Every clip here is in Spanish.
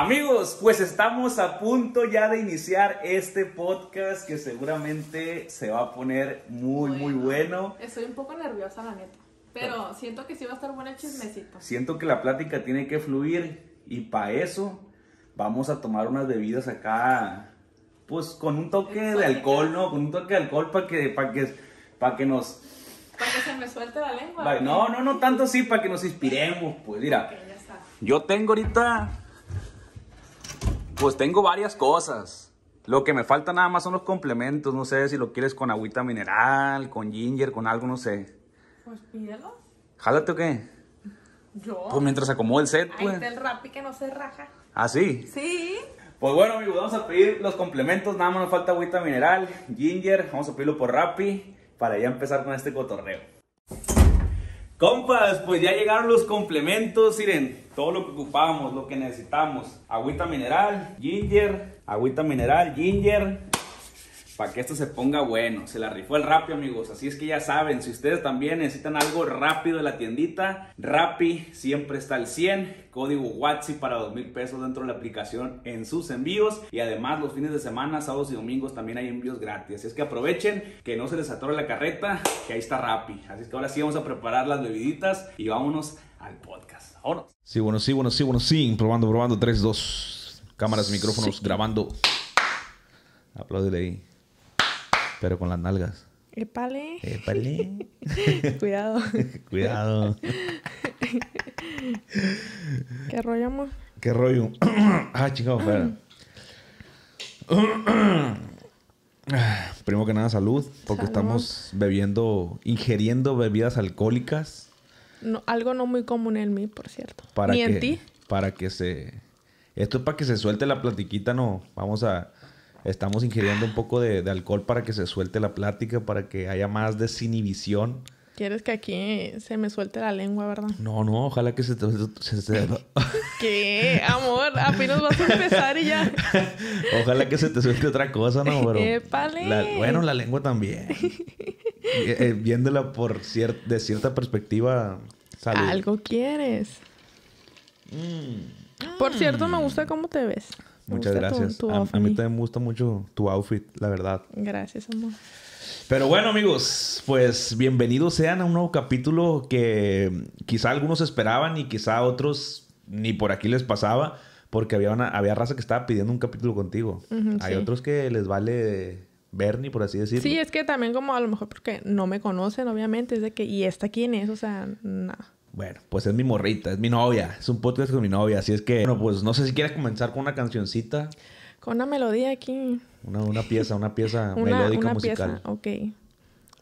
Amigos, pues estamos a punto ya de iniciar este podcast que seguramente se va a poner muy, muy bueno. Estoy un poco nerviosa, la neta. Pero siento que sí va a estar buena el chismecito. Siento que la plática tiene que fluir y para eso vamos a tomar unas bebidas acá, pues con un toque de alcohol, ¿no? Con un toque de alcohol para que, para que, para que nos... Para que se me suelte la lengua. no, no, no tanto sí, para que nos inspiremos, pues mira. Yo tengo ahorita pues tengo varias cosas. Lo que me falta nada más son los complementos. No sé si lo quieres con agüita mineral, con ginger, con algo, no sé. Pues pídelo. ¿Jálate o qué? Yo. Pues mientras acomodo el set, Ahí pues. está el rapi que no se raja. ¿Ah, sí? Sí. Pues bueno, amigos, vamos a pedir los complementos. Nada más nos falta agüita mineral, ginger. Vamos a pedirlo por rapi para ya empezar con este cotorreo. Compas, pues ya llegaron los complementos, miren, todo lo que ocupamos, lo que necesitamos. Agüita mineral, ginger, agüita mineral, ginger, para que esto se ponga bueno. Se la rifó el Rappi, amigos. Así es que ya saben, si ustedes también necesitan algo rápido de la tiendita, Rappi siempre está al 100. Código WhatsApp para 2 mil pesos dentro de la aplicación en sus envíos. Y además, los fines de semana, sábados y domingos también hay envíos gratis. Así es que aprovechen que no se les atore la carreta, que ahí está Rappi. Así es que ahora sí vamos a preparar las bebiditas y vámonos al podcast. Ahora Sí, bueno, sí, bueno, sí, bueno, sí. Probando, probando. 3, 2. Cámaras, micrófonos, grabando. Apláudele ahí. Pero con las nalgas. Épale. Épale. Cuidado. Cuidado. ¿Qué rollo, amor? ¿Qué rollo? ah, chingado, espera. Primero que nada, salud, porque estamos bebiendo, ingiriendo bebidas alcohólicas. No, algo no muy común en mí, por cierto. Para en ti. Para que se. Esto es para que se suelte la platiquita, no. Vamos a Estamos ingiriendo un poco de, alcohol para que se suelte la plática, para que haya más desinhibición. Quieres que aquí se me suelte la lengua, ¿verdad? No, no, ojalá que se te... Se ¿Qué? Amor, apenas vas a empezar y ya. ojalá que se te suelte otra cosa, ¿no? Pero Épale. bueno, la lengua también. Eh, eh, viéndola por cierto de cierta perspectiva, salud. Algo quieres. Mm. Por cierto, me mm. gusta cómo te ves. Muchas gracias. a, mí también me gusta mucho tu outfit, la verdad. Gracias, amor. Pero bueno, amigos, pues bienvenidos sean a un nuevo capítulo que quizá algunos esperaban y quizá otros ni por aquí les pasaba, porque había, había raza que estaba pidiendo un capítulo contigo. Hay otros que les vale ver ni por así decirlo. Sí, es que también como a lo mejor porque no me conocen, obviamente, es de que, ¿y esta quién es? O sea, nada. Bueno, pues es mi morrita, es mi novia, es un podcast con mi novia, así es que, bueno, pues no sé si quieres comenzar con una cancioncita. Con una melodía aquí. Una, una pieza, una pieza una, melódica una Pieza, ok.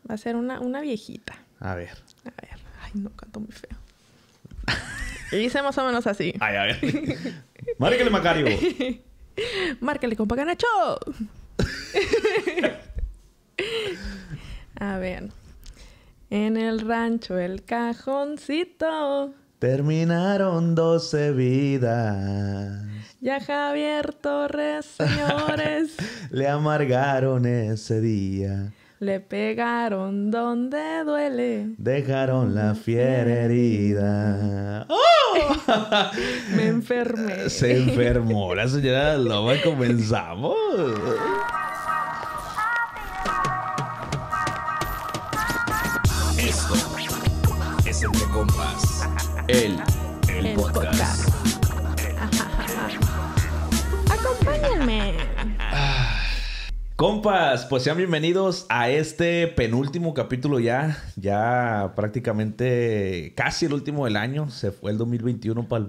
Va a ser una, viejita. A ver. A ver. Ay, no, canto muy feo. y dice más o menos así. Ay, a ver. Márquele, Macario. Márquele, compa Ganacho. a ver. En el rancho el cajoncito. Terminaron 12 vidas. Ya Javier Torres, señores. Le amargaron ese día. Le pegaron donde duele. Dejaron la fiera herida. ¡Oh! Me enfermé. Se enfermó la señora Loba. Comenzamos. El, el, podcast. Acompáñenme. Compas, pues sean bienvenidos a este penúltimo capítulo ya, ya prácticamente casi el último del año, se fue el 2021 para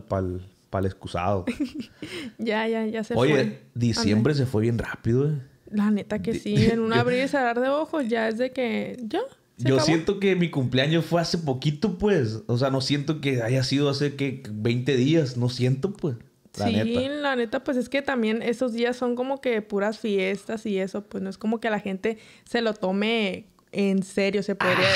el, excusado. ya, ya, ya se fue. Oye, diciembre se fue bien rápido. ¿eh? La neta que sí, en un abrir y cerrar de ojos ya es de que yo yo siento que mi cumpleaños fue hace poquito, pues. O sea, no siento que haya sido hace que 20 días. No siento, pues. La sí, la neta, pues es que también esos días son como que puras fiestas y eso, pues no es como que la gente se lo tome en serio, se podría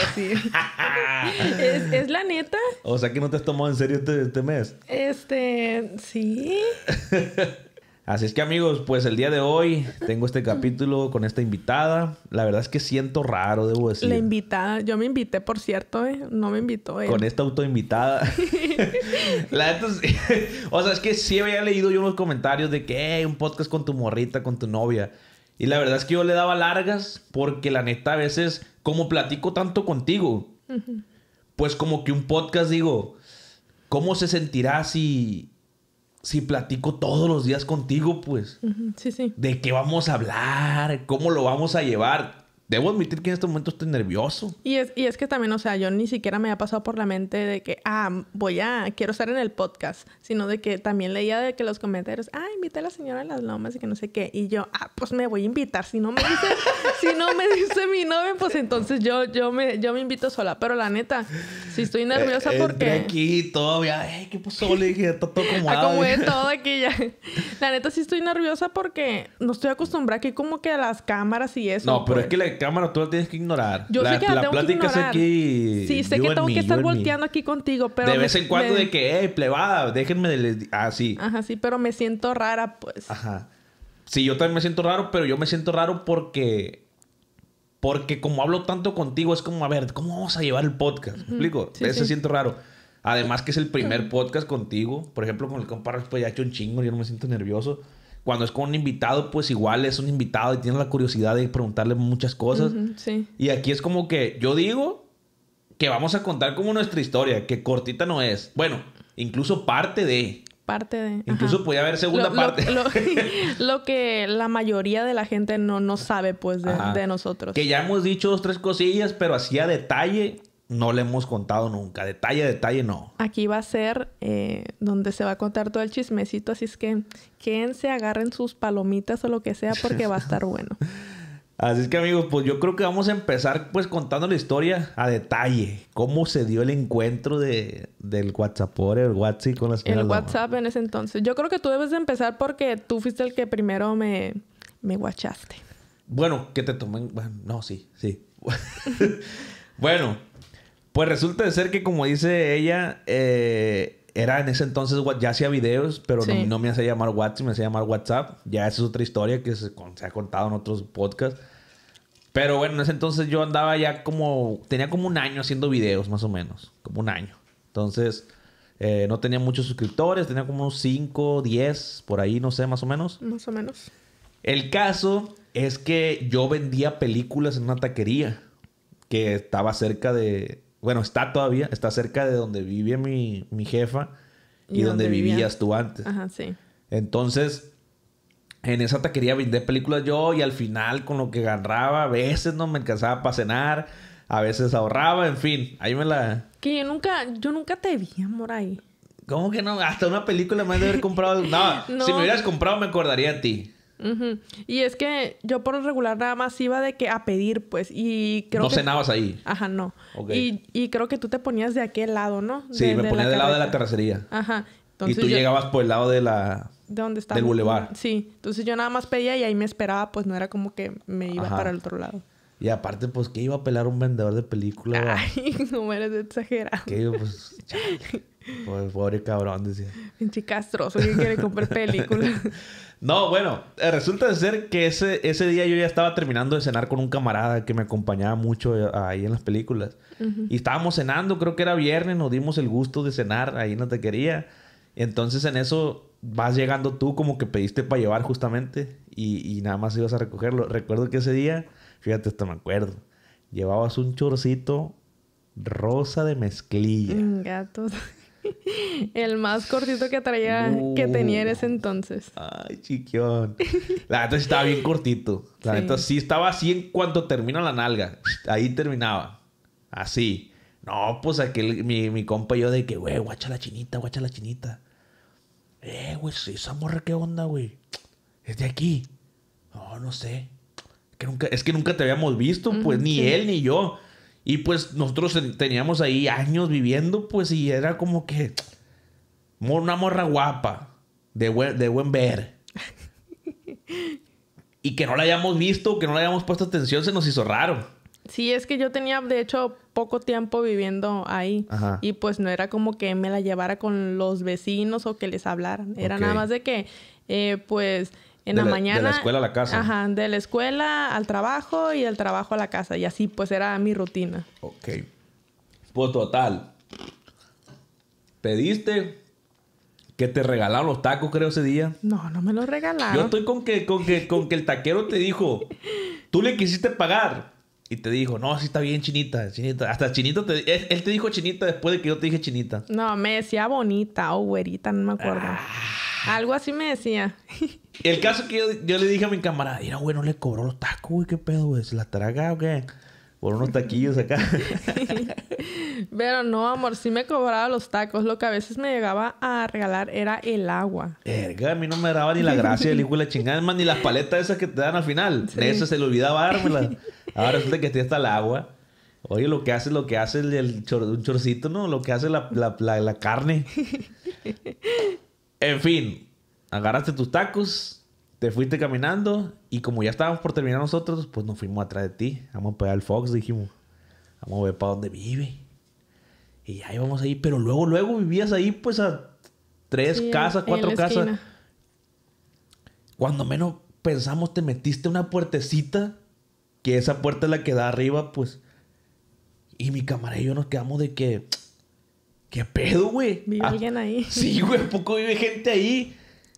ah. decir. ¿Es, la neta. O sea que no te has tomado en serio este, este mes. Este, sí. Así es que amigos, pues el día de hoy tengo este capítulo con esta invitada. La verdad es que siento raro, debo decir. La invitada, yo me invité, por cierto, eh, no me invitó. Él. Con esta autoinvitada. la, o sea, es que sí había leído yo unos comentarios de que hay un podcast con tu morrita, con tu novia. Y la verdad es que yo le daba largas porque la neta a veces, como platico tanto contigo, pues como que un podcast digo, ¿cómo se sentirá si si platico todos los días contigo, pues? Sí, sí. ¿De qué vamos a hablar? ¿Cómo lo vamos a llevar? debo admitir que en este momento estoy nervioso. Y es, y es que también, o sea, yo ni siquiera me ha pasado por la mente de que, ah, voy a, quiero estar en el podcast, sino de que también leía de que los comentarios, ah, invita a la señora de las lomas y que no sé qué. Y yo, ah, pues me voy a invitar. Si no me dice, si no me dice mi novio, pues entonces yo, yo, me, yo me invito sola. Pero la neta, si estoy eh, nerviosa porque... aquí todavía, ay, ¿qué pasó? Le dije, todo como... Ah, todo aquí ya. La neta sí estoy nerviosa porque no estoy acostumbrada aquí como que a las cámaras y eso. No, pero es pues. que le cámara tú la tienes que ignorar. Yo sé que la, plática Es aquí. Sí, sé que tengo que estar volteando aquí contigo, pero. De vez en cuando de que, hey, plebada, déjenme. De... Así. Ah, Ajá, sí, pero me siento rara, pues. Ajá. Sí, yo también me siento raro, pero yo me siento raro porque. Porque como hablo tanto contigo, es como, a ver, ¿cómo vamos a llevar el podcast? ¿Me explico? De Eso siento raro. Además que es el primer podcast contigo. Por ejemplo, con el compa pues ya he hecho un chingo, yo no me siento nervioso cuando es con un invitado, pues igual es un invitado y tienes la curiosidad de preguntarle muchas cosas. Y aquí es como que yo digo que vamos a contar como nuestra historia, que cortita no es. Bueno, incluso parte de. Parte de. Incluso puede haber segunda parte. Lo, que la mayoría de la gente no, no sabe, pues, de, de, nosotros. Que ya hemos dicho dos, tres cosillas, pero así a detalle no le hemos contado nunca. Detalle, detalle, no. Aquí va a ser eh, donde se va a contar todo el chismecito, así es que quédense, agarren sus palomitas o lo que sea porque va a estar bueno. Así es que amigos, pues yo creo que vamos a empezar pues contando la historia a detalle. Cómo se dio el encuentro de, del WhatsApp, el WhatsApp con las El WhatsApp en ese entonces. Yo creo que tú debes de empezar porque tú fuiste el que primero me, guachaste. Bueno, que te tomen... no, sí, sí. bueno, pues resulta de ser que, como dice ella, eh, era en ese entonces, ya hacía videos, pero no, me hacía llamar WhatsApp, me hacía llamar WhatsApp. Ya esa es otra historia que se, ha contado en otros podcasts. Pero bueno, en ese entonces yo andaba ya como. Tenía como un año haciendo videos, más o menos. Como un año. Entonces, eh, no tenía muchos suscriptores, tenía como unos 5, 10, por ahí, no sé, más o menos. Más o menos. El caso es que yo vendía películas en una taquería que estaba cerca de, bueno, está todavía, está cerca de donde vivía mi, jefa y, donde, vivías tú antes. Ajá, sí. Entonces, en esa taquería vender películas yo y al final con lo que ganaba, a veces no me alcanzaba para cenar, a veces ahorraba, en fin, ahí me la... Que yo nunca, yo nunca te vi, amor, ahí. ¿Cómo que no? Hasta una película más de haber comprado. no, si me hubieras comprado me acordaría de ti. Y es que yo por regular nada más iba de que a pedir, pues, y creo No cenabas ahí. Ajá, no. Y, y, creo que tú te ponías de aquel lado, ¿no? sí, me ponía del lado de la terracería. Ajá. y tú llegabas por el lado de la... ¿De dónde estaba? Del bulevar. Sí. Entonces yo nada más pedía y ahí me esperaba, pues no era como que me iba para el otro lado. Y aparte, pues, ¿qué iba a pelar un vendedor de películas? Ay, no eres exagerado. ¿Qué? Pues, chale. pobre, pobre cabrón, decía. Pinche castroso ¿quién quiere comprar películas. No, bueno, eh, resulta ser que ese, ese día yo ya estaba terminando de cenar con un camarada que me acompañaba mucho eh, ahí en las películas. Y estábamos cenando, creo que era viernes, nos dimos el gusto de cenar ahí no te quería. Entonces en eso vas llegando tú como que pediste para llevar justamente y, y nada más ibas a recogerlo. Recuerdo que ese día, fíjate, hasta me acuerdo, llevabas un chorcito rosa de mezclilla. Mm, gato... El más cortito que traía, que tenía en ese entonces. Ay, chiquión. La neta estaba bien cortito. La sí. sí estaba así en cuanto termina la nalga. Ahí terminaba. Así. No, pues aquel, mi, mi compa yo de que, güey, guacha la chinita, guacha la chinita. Eh, güey, esa morra, ¿qué onda, güey? Es de aquí. No, no sé. Que nunca, es que nunca te habíamos visto, pues, ni él ni yo. Y pues nosotros teníamos ahí años viviendo, pues, y era como que una morra guapa, de buen, de buen ver. y que no la hayamos visto, que no la hayamos puesto atención, se nos hizo raro. Sí, es que yo tenía, de hecho, poco tiempo viviendo ahí. Y pues no era como que me la llevara con los vecinos o que les hablaran. Era nada más de que, eh, pues en la, mañana. De la escuela a la casa. Ajá, de la escuela al trabajo y del trabajo a la casa. Y así pues era mi rutina. Ok. Pues total. Pediste que te regalaron los tacos, creo, ese día. No, no me los regalaron. Yo estoy con que, con que, con que el taquero te dijo, tú le quisiste pagar. Y te dijo, no, sí está bien, chinita, chinita. Hasta chinito, Él, te dijo chinita después de que yo te dije chinita. No, me decía bonita o güerita, no me acuerdo. Ah. Algo así me decía. El caso que yo, le dije a mi camarada, mira, güey, no le cobró los tacos, güey, qué pedo, güey, ¿se la traga o qué? Por unos taquillos acá. Pero no, amor, sí me cobraba los tacos. Lo que a veces me llegaba a regalar era el agua. verga a mí no me daba ni la gracia del hijo de la chingada. más, ni las paletas esas que te dan al final. eso se le olvidaba dármelas. Ahora resulta que estoy hasta el agua. Oye, lo que hace, lo que hace el, un chorcito, ¿no? Lo que hace la, la, la, la carne. En fin, agarraste tus tacos, te fuiste caminando y como ya estábamos por terminar nosotros, pues nos fuimos atrás de ti. Vamos a pegar el Fox, dijimos. Vamos a ver para dónde vive. Y ahí vamos ahí, pero luego, luego vivías ahí pues a tres casas, cuatro casas. Cuando menos pensamos te metiste una puertecita, que esa puerta es la que da arriba, pues. Y mi camarero y yo nos quedamos de que ¿Qué pedo, güey? Vive ah, ahí. Sí, güey, poco vive gente ahí?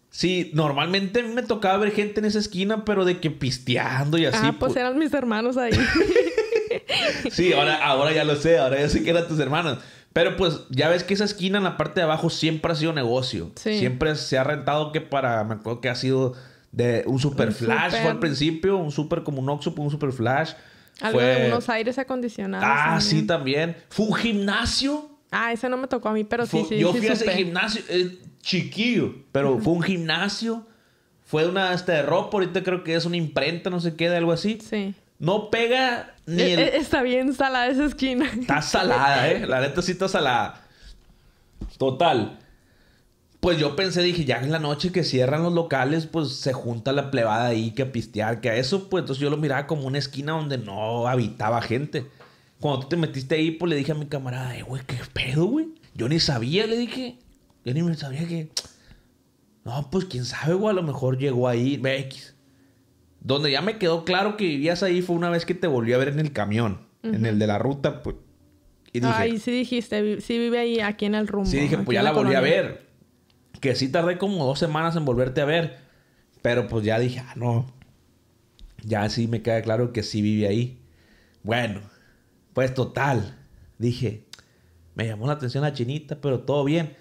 Sí, normalmente me tocaba ver gente en esa esquina, pero de que pisteando y así. Ah, pues eran mis hermanos ahí. sí, ahora, ahora ya lo sé, ahora ya sé que eran tus hermanos. Pero pues ya ves que esa esquina en la parte de abajo siempre ha sido negocio. Sí. Siempre se ha rentado que para, me acuerdo que ha sido de un super flash fue al principio, un super como un Oxxo, un super flash. Algo de unos aires acondicionados. Ah, sí, también. Fue un gimnasio. Ah, ese no me tocó a mí, pero sí, sí. Yo fui a ese gimnasio, eh, chiquillo, pero fue un gimnasio. Fue una esta de ropa, ahorita creo que es una imprenta, no sé qué, de algo así. Sí. No pega ni eh, eh, Está bien salada esa esquina. Está salada, ¿eh? La neta sí está salada. Total. Pues yo pensé, dije, ya en la noche que cierran los locales, pues se junta la plebada ahí que a pistear, que a eso, pues entonces yo lo miraba como una esquina donde no habitaba gente. Cuando tú te metiste ahí, pues le dije a mi camarada, eh, güey, qué pedo, güey. Yo ni sabía, le dije. Yo ni me sabía que. No, pues quién sabe, güey, a lo mejor llegó ahí. BX. Donde ya me quedó claro que vivías ahí fue una vez que te volví a ver en el camión, en el de la ruta, pues. Y dije, Ay, sí dijiste, sí vive ahí, aquí en el rumbo. Sí dije, pues ya la, volví a ver. Que sí tardé como dos semanas en volverte a ver. Pero pues ya dije, ah, no. Ya sí me queda claro que sí vive ahí. Bueno, pues total, dije, me llamó la atención la chinita, pero todo bien.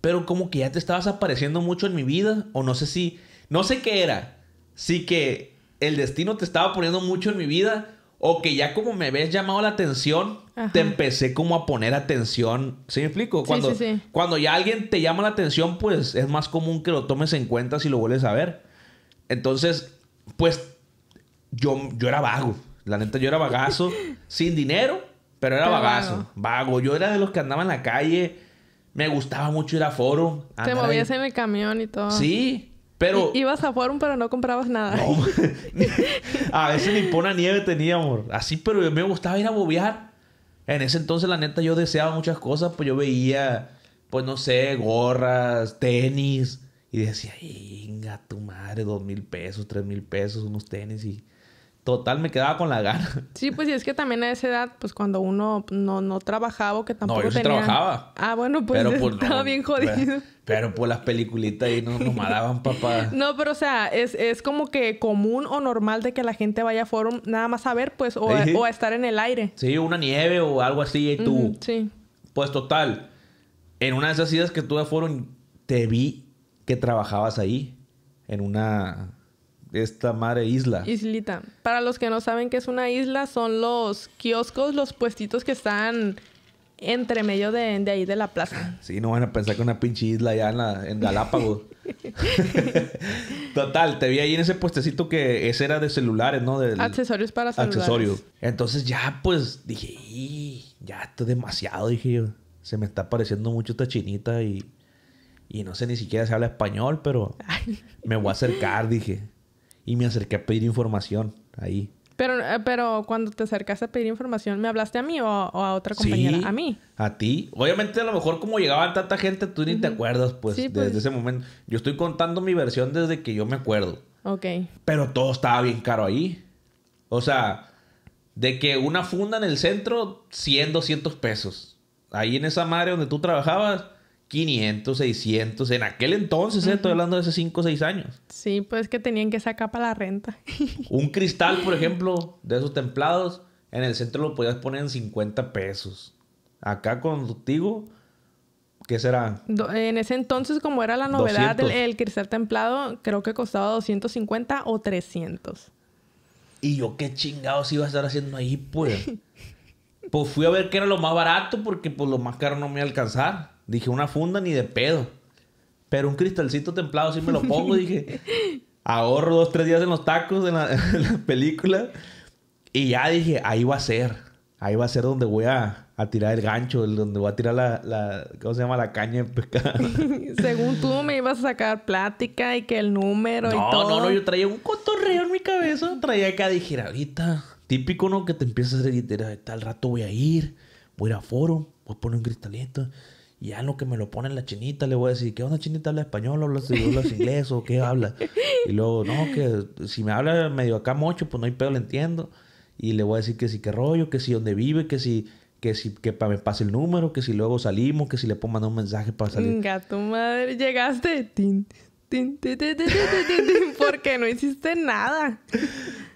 Pero como que ya te estabas apareciendo mucho en mi vida, o no sé si, no sé qué era. Sí que el destino te estaba poniendo mucho en mi vida, o que ya como me habías llamado la atención, te empecé como a poner atención. ¿Sí me explico? Cuando, cuando ya alguien te llama la atención, pues es más común que lo tomes en cuenta si lo vuelves a ver. Entonces, pues yo, yo era vago. La neta, yo era bagazo, sin dinero, pero era bagazo. Vago. Yo era de los que andaba en la calle. Me gustaba mucho ir a forum. Te movías en el camión y todo. Sí, pero... ibas a Forum, pero no comprabas nada. a veces ni pona nieve tenía, amor. Así, pero me gustaba ir a bobear. En ese entonces, la neta, yo deseaba muchas cosas. Pues yo veía, pues no sé, gorras, tenis. Y decía, inga, tu madre, dos mil pesos, tres mil pesos, unos tenis. Y total me quedaba con la gana. Sí, pues y es que también a esa edad, pues cuando uno no, trabajaba, que tampoco no, yo sí trabajaba. Ah, bueno, pues, pues estaba bien jodido. Pero, por pues las peliculitas ahí no nos malaban, papá. No, pero o sea, es, como que común o normal de que la gente vaya a forum nada más a ver, pues, o, A, o a, estar en el aire. Sí, una nieve o algo así y tú. sí. Pues total, en una de esas idas que tú de forum te vi que trabajabas ahí en una esta madre isla. Islita. Para los que no saben que es una isla, son los kioscos, los puestitos que están entre medio de, de, ahí de la plaza. Sí, no van a pensar que una pinche isla allá en, la, Galápagos. Total, te vi ahí en ese puestecito que ese era de celulares, ¿no? De accesorios para celulares. Accesorios. Entonces ya, pues, dije, ya está demasiado, dije yo. Se me está pareciendo mucho esta chinita y, y no sé ni siquiera si habla español, pero me voy a acercar, dije y me acerqué a pedir información ahí. Pero, eh, pero cuando te acercaste a pedir información, ¿me hablaste a mí o, a otra compañera? a mí. A ti. Obviamente, a lo mejor, como llegaban tanta gente, tú ni te acuerdas, pues, pues, desde ese momento. Yo estoy contando mi versión desde que yo me acuerdo. Ok. Pero todo estaba bien caro ahí. O sea, de que una funda en el centro, 100, 200 pesos. Ahí en esa madre donde tú trabajabas, 500, 600, en aquel entonces, ¿eh? estoy hablando de hace 5 o 6 años. Sí, pues que tenían que sacar para la renta. un cristal, por ejemplo, de esos templados, en el centro lo podías poner en 50 pesos. Acá contigo, ¿qué será? en ese entonces, como era la novedad del cristal templado, creo que costaba 250 o 300. Y yo, ¿qué chingados iba a estar haciendo ahí, pues? pues fui a ver qué era lo más barato, porque pues lo más caro no me iba a alcanzar. Dije, una funda ni de pedo. Pero un cristalcito templado sí me lo pongo. dije, ahorro dos, tres días en los tacos, en la, película. Y ya dije, ahí va a ser. Ahí va a ser donde voy a, a tirar el gancho, donde voy a tirar la, la ¿Cómo se llama? La caña Según tú, me ibas a sacar plática y que el número no, y todo. No, no, Yo traía un cotorreo en mi cabeza. Traía acá, dije, ahorita... Típico, ¿no? Que te empiezas a hacer tal rato voy a ir, voy a ir a foro, voy a poner un cristalito. Y ya lo que me lo pone la chinita, le voy a decir, ¿qué onda chinita? ¿Habla español? ¿Hablas, hablas inglés o qué habla? Y luego, no, que si me habla medio acá mucho, pues no hay pedo, le entiendo. Y le voy a decir que sí, qué rollo, que si dónde vive, que si... Sí, que si que para me pase el número, que si luego salimos, que si le puedo mandar un mensaje para salir. Venga, tu madre, llegaste. Tin, tin, porque no hiciste nada.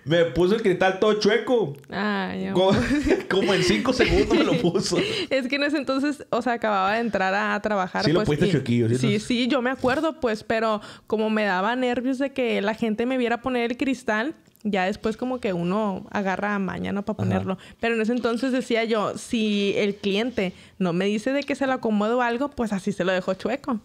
Me puso el cristal todo chueco. Como, en cinco segundos me lo puso. es que en ese entonces, o sea, acababa de entrar a, trabajar. Sí, lo pues, chuequillo, ¿sí? Sí, yo me acuerdo, pues, pero como me daba nervios de que la gente me viera poner el cristal. Ya después como que uno agarra mañana para ponerlo. Pero en ese entonces decía yo, si el cliente no me dice de que se lo acomodo algo, pues así se lo dejo chueco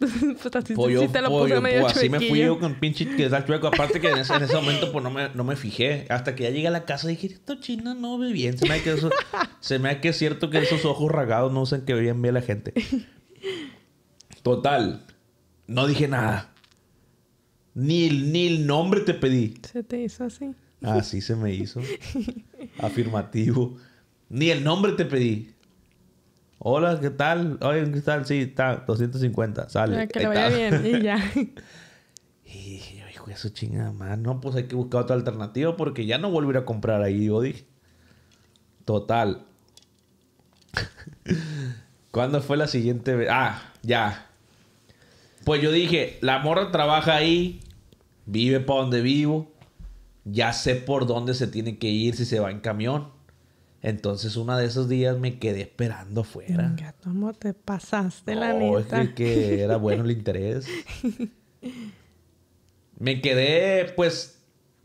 así, Así me fui yo con pinche que Aparte que en ese, momento pues no me, fijé. Hasta que ya llegué a la casa y dije, esto chino no ve bien. Se me hace que, se me ha que es cierto que esos ojos ragados no usan que bien bien la gente. Total. No dije nada. Ni, ni el nombre te pedí. Se te hizo así. Así ah, se me hizo. Afirmativo. Ni el nombre te pedí. Hola, ¿qué tal? Oye, ¿qué tal? Sí, está, 250, sale. Ah, que le vaya bien, y ya. y dije, hijo, chingada más. No, pues hay que buscar otra alternativa porque ya no volver a comprar ahí, yo dije. Total. ¿Cuándo fue la siguiente vez? Ah, ya. Pues yo dije, la morra trabaja ahí, vive para donde vivo, ya sé por dónde se tiene que ir si se va en camión. Entonces, uno de esos días me quedé esperando afuera. ¿Cómo te pasaste la oh, neta? Es que era bueno el interés. me quedé, pues,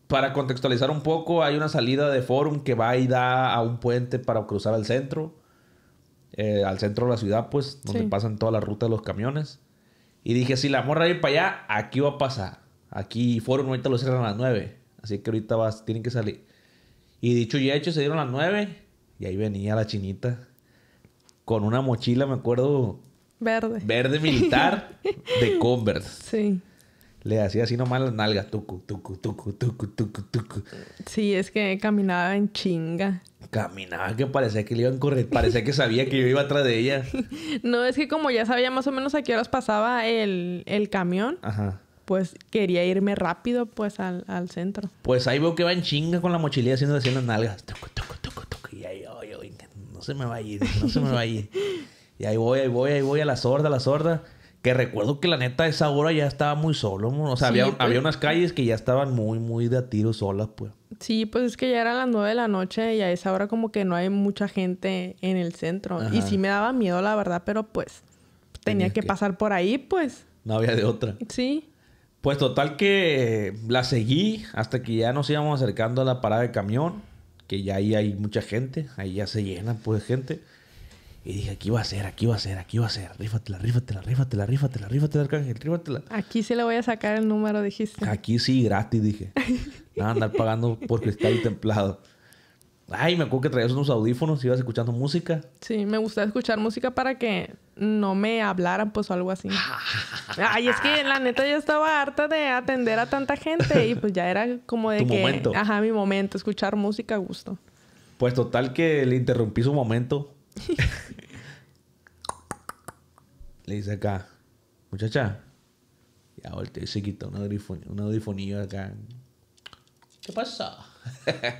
para contextualizar un poco, hay una salida de Forum que va y da a un puente para cruzar al centro. Eh, al centro de la ciudad, pues, donde pasan todas las rutas de los camiones. Y dije, si la morra ir para allá, aquí va a pasar. Aquí Forum ahorita lo cierran a las 9. Así que ahorita vas, tienen que salir. Y dicho y hecho, se dieron las 9. Y ahí venía la chinita con una mochila, me acuerdo. Verde. Verde militar de Converse. Sí. Le hacía así nomás las nalgas, tucu, tucu, tucu, tucu, tucu, tucu. Sí, es que caminaba en chinga. Caminaba que parecía que le iban a correr, parecía que sabía que yo iba atrás de ella. No, es que como ya sabía más o menos a qué horas pasaba el, camión, pues quería irme rápido pues al, centro. Pues ahí veo que va en chinga con la mochililla haciendo así las nalgas. Tucu, tucu, tucu, no se me va a ir, no se me va a ir. y ahí voy, ahí voy, ahí voy a la sorda, la sorda. Que recuerdo que la neta a esa hora ya estaba muy solo. O sea, pues. había, unas calles que ya estaban muy, muy de a tiro solas, pues. Sí, pues es que ya eran las nueve de la noche y a esa hora como que no hay mucha gente en el centro. Y sí me daba miedo, la verdad, pero pues tenía que, que, pasar por ahí, pues. No había de otra. Sí. Pues total que la seguí hasta que ya nos íbamos acercando a la parada de camión que ya ahí hay mucha gente, ahí ya se llena pues gente. Y dije, aquí va a ser, aquí va a ser, aquí va a ser. Rífatela, rífatela, rífatela, rífatela, rífatela, Arcángel, rífatela. Aquí sí le voy a sacar el número, dijiste. Aquí sí, gratis, dije. andar pagando por cristal templado. Ay, me acuerdo que traías unos audífonos y ibas escuchando música. Sí, me gusta escuchar música para que no me hablaran, pues, o algo así. Ay, es que la neta yo estaba harta de atender a tanta gente y pues ya era como de que... Momento. Ajá, mi momento, escuchar música a gusto. Pues total que le interrumpí su momento. le dice acá, muchacha, ya volteé y se quitó un, un audifonillo acá. ¿Qué pasa?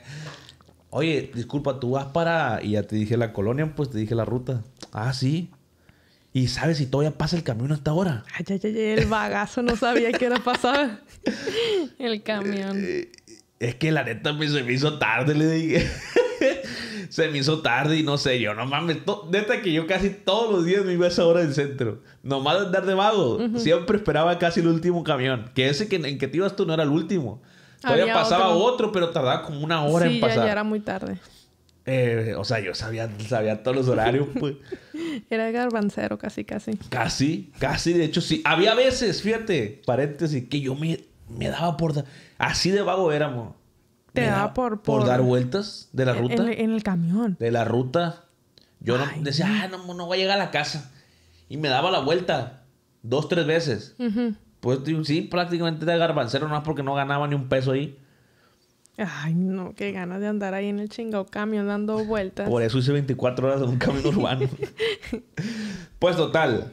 Oye, disculpa, tú vas para. Y ya te dije la colonia, pues te dije la ruta. Ah, sí. Y sabes si todavía pasa el camión hasta ahora. Ay, ay, ay, el bagazo no sabía que era pasado el camión. Eh, eh, es que la neta pues, se me hizo tarde, le dije. se me hizo tarde y no sé, yo no mames. Neta que yo casi todos los días me iba a esa hora del centro. Nomás de andar de vago. Siempre esperaba casi el último camión. Que ese que, en que te ibas tú no era el último. Todavía pasaba otro. pero tardaba como una hora en pasar. ya era muy tarde. Eh, o sea, yo sabía, sabía todos los horarios, pues. Era garbancero, casi, casi. Casi, casi, de hecho, sí. Había veces, fíjate, paréntesis, que yo me, me daba por... Así de vago éramos. Te daba, por, por, dar vueltas de la ruta. En, el camión. De la ruta. Yo decía, ah, no, no voy a llegar a la casa. Y me daba la vuelta dos, tres veces. Pues sí, prácticamente de garbancero, no más porque no ganaba ni un peso ahí. Ay, no, qué ganas de andar ahí en el chingado camión dando vueltas. Por eso hice 24 horas de un camión urbano. pues total.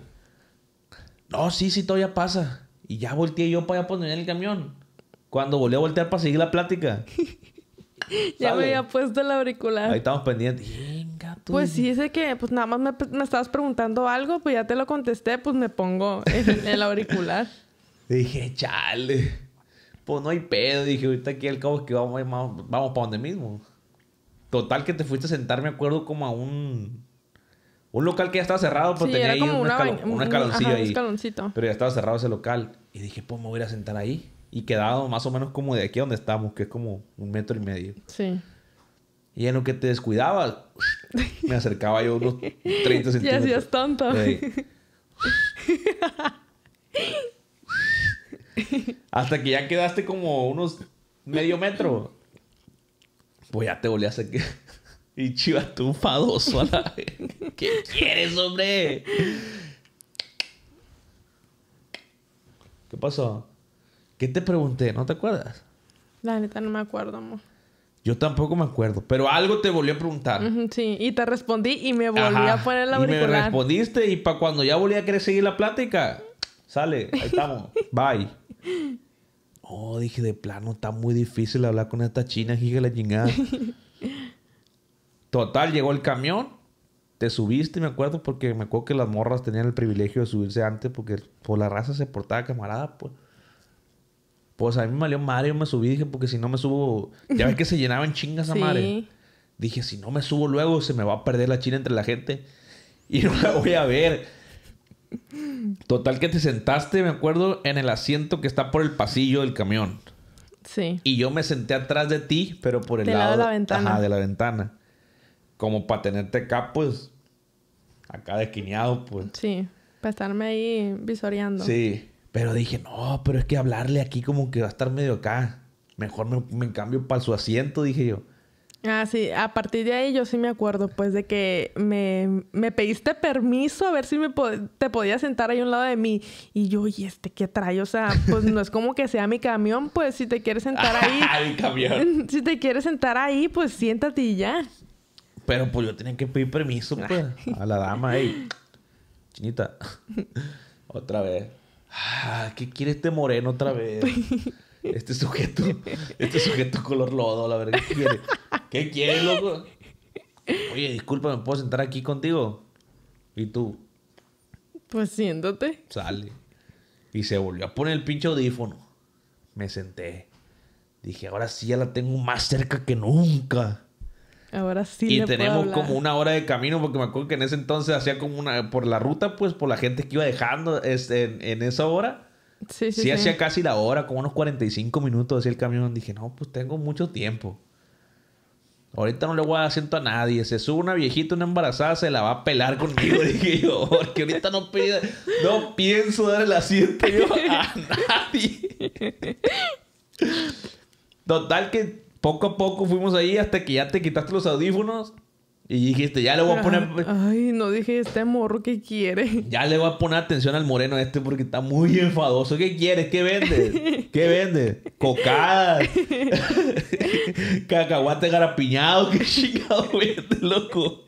No, sí, sí, todavía pasa. Y ya volteé yo para ponerme en el camión. Cuando volví a voltear para seguir la plática. ya me había puesto el auricular. Ahí estamos pendientes. Pues sí, sé que pues nada más me, estabas preguntando algo, pues ya te lo contesté, pues me pongo el, el auricular. Dije, chale pues no hay pedo. Dije, ahorita aquí el cabo que vamos, vamos, para donde mismo. Total que te fuiste a sentar, me acuerdo, como a un... Un local que ya estaba cerrado, pero pues, tenía ahí un, una ahí. Pero ya estaba cerrado ese local. Y dije, pues me voy a ir a sentar ahí. Y quedado más o menos como de aquí donde estamos, que es como un metro y medio. Sí. Y en lo que te descuidabas, me acercaba yo unos 30 centímetros. Y hacías tonto. Hasta que ya quedaste como unos medio metro. Pues ya te volví a hacer que... Y chivas tú fadoso a la ¿Qué quieres, hombre? ¿Qué pasó? ¿Qué te pregunté? ¿No te acuerdas? La neta no me acuerdo, amor. Yo tampoco me acuerdo, pero algo te volví a preguntar. sí, y te respondí y me volví a poner la auricular. Y me respondiste y para cuando ya volví a querer seguir la plática, sale, ahí estamos, bye. Oh, dije, de plano, está muy difícil hablar con esta china, hija la chingada. Total, llegó el camión, te subiste, me acuerdo, porque me acuerdo que las morras tenían el privilegio de subirse antes porque por pues, la raza se portaba camarada, pues. Pues a mí me valió madre, yo me subí, dije, porque si no me subo, ya ves que se llenaban chingas a madre. Dije, si no me subo luego, se me va a perder la china entre la gente y no la voy a ver. Total que te sentaste, me acuerdo, en el asiento que está por el pasillo del camión. Sí. Y yo me senté atrás de ti, pero por el lado, de la ventana. de la ventana. Como para tenerte acá, pues, acá desquineado, pues. Sí, para estarme ahí visoreando. Sí, pero dije, no, pero es que hablarle aquí como que va a estar medio acá. Mejor me, me cambio para su asiento, dije yo. Ah, sí, a partir de ahí yo sí me acuerdo, pues, de que me, pediste permiso a ver si me te podías sentar ahí a un lado de mí. Y yo, ¿y este qué trae? O sea, pues no es como que sea mi camión, pues si te quieres sentar ahí. Ay, camión! Si te quieres sentar ahí, pues siéntate y ya. Pero pues yo tenía que pedir permiso, pues. a la dama ahí. Chinita. otra vez. Ah, ¿Qué quiere este moreno otra vez? Este sujeto, este sujeto color lodo, la verdad, ¿qué quiere? ¿Qué quiere, loco? Oye, disculpa, ¿me puedo sentar aquí contigo? Y tú. Pues siéntate. Sale. Y se volvió a poner el pinche audífono. Me senté. Dije, ahora sí ya la tengo más cerca que nunca. Ahora sí. Y le tenemos como una hora de camino, porque me acuerdo que en ese entonces hacía como una, por la ruta, pues por la gente que iba dejando este, en, en esa hora Sí, hacía casi la hora, como unos 45 minutos hacía el camión. Dije, no, pues tengo mucho tiempo. Ahorita no le voy a dar asiento a nadie. Se sube una viejita, una embarazada, se la va a pelar conmigo. Dije yo, porque ahorita no, no pienso dar el asiento a nadie. Total que poco a poco fuimos ahí hasta que ya te quitaste los audífonos y dijiste, ya le voy a poner. Ay, no dije, este morro, que quiere? Ya le voy a poner atención al moreno este porque está muy enfadoso. ¿Qué quiere ¿Qué vende ¿Qué vende Cocadas. Cacahuate garapiñado. ¿Qué chingado vende, loco?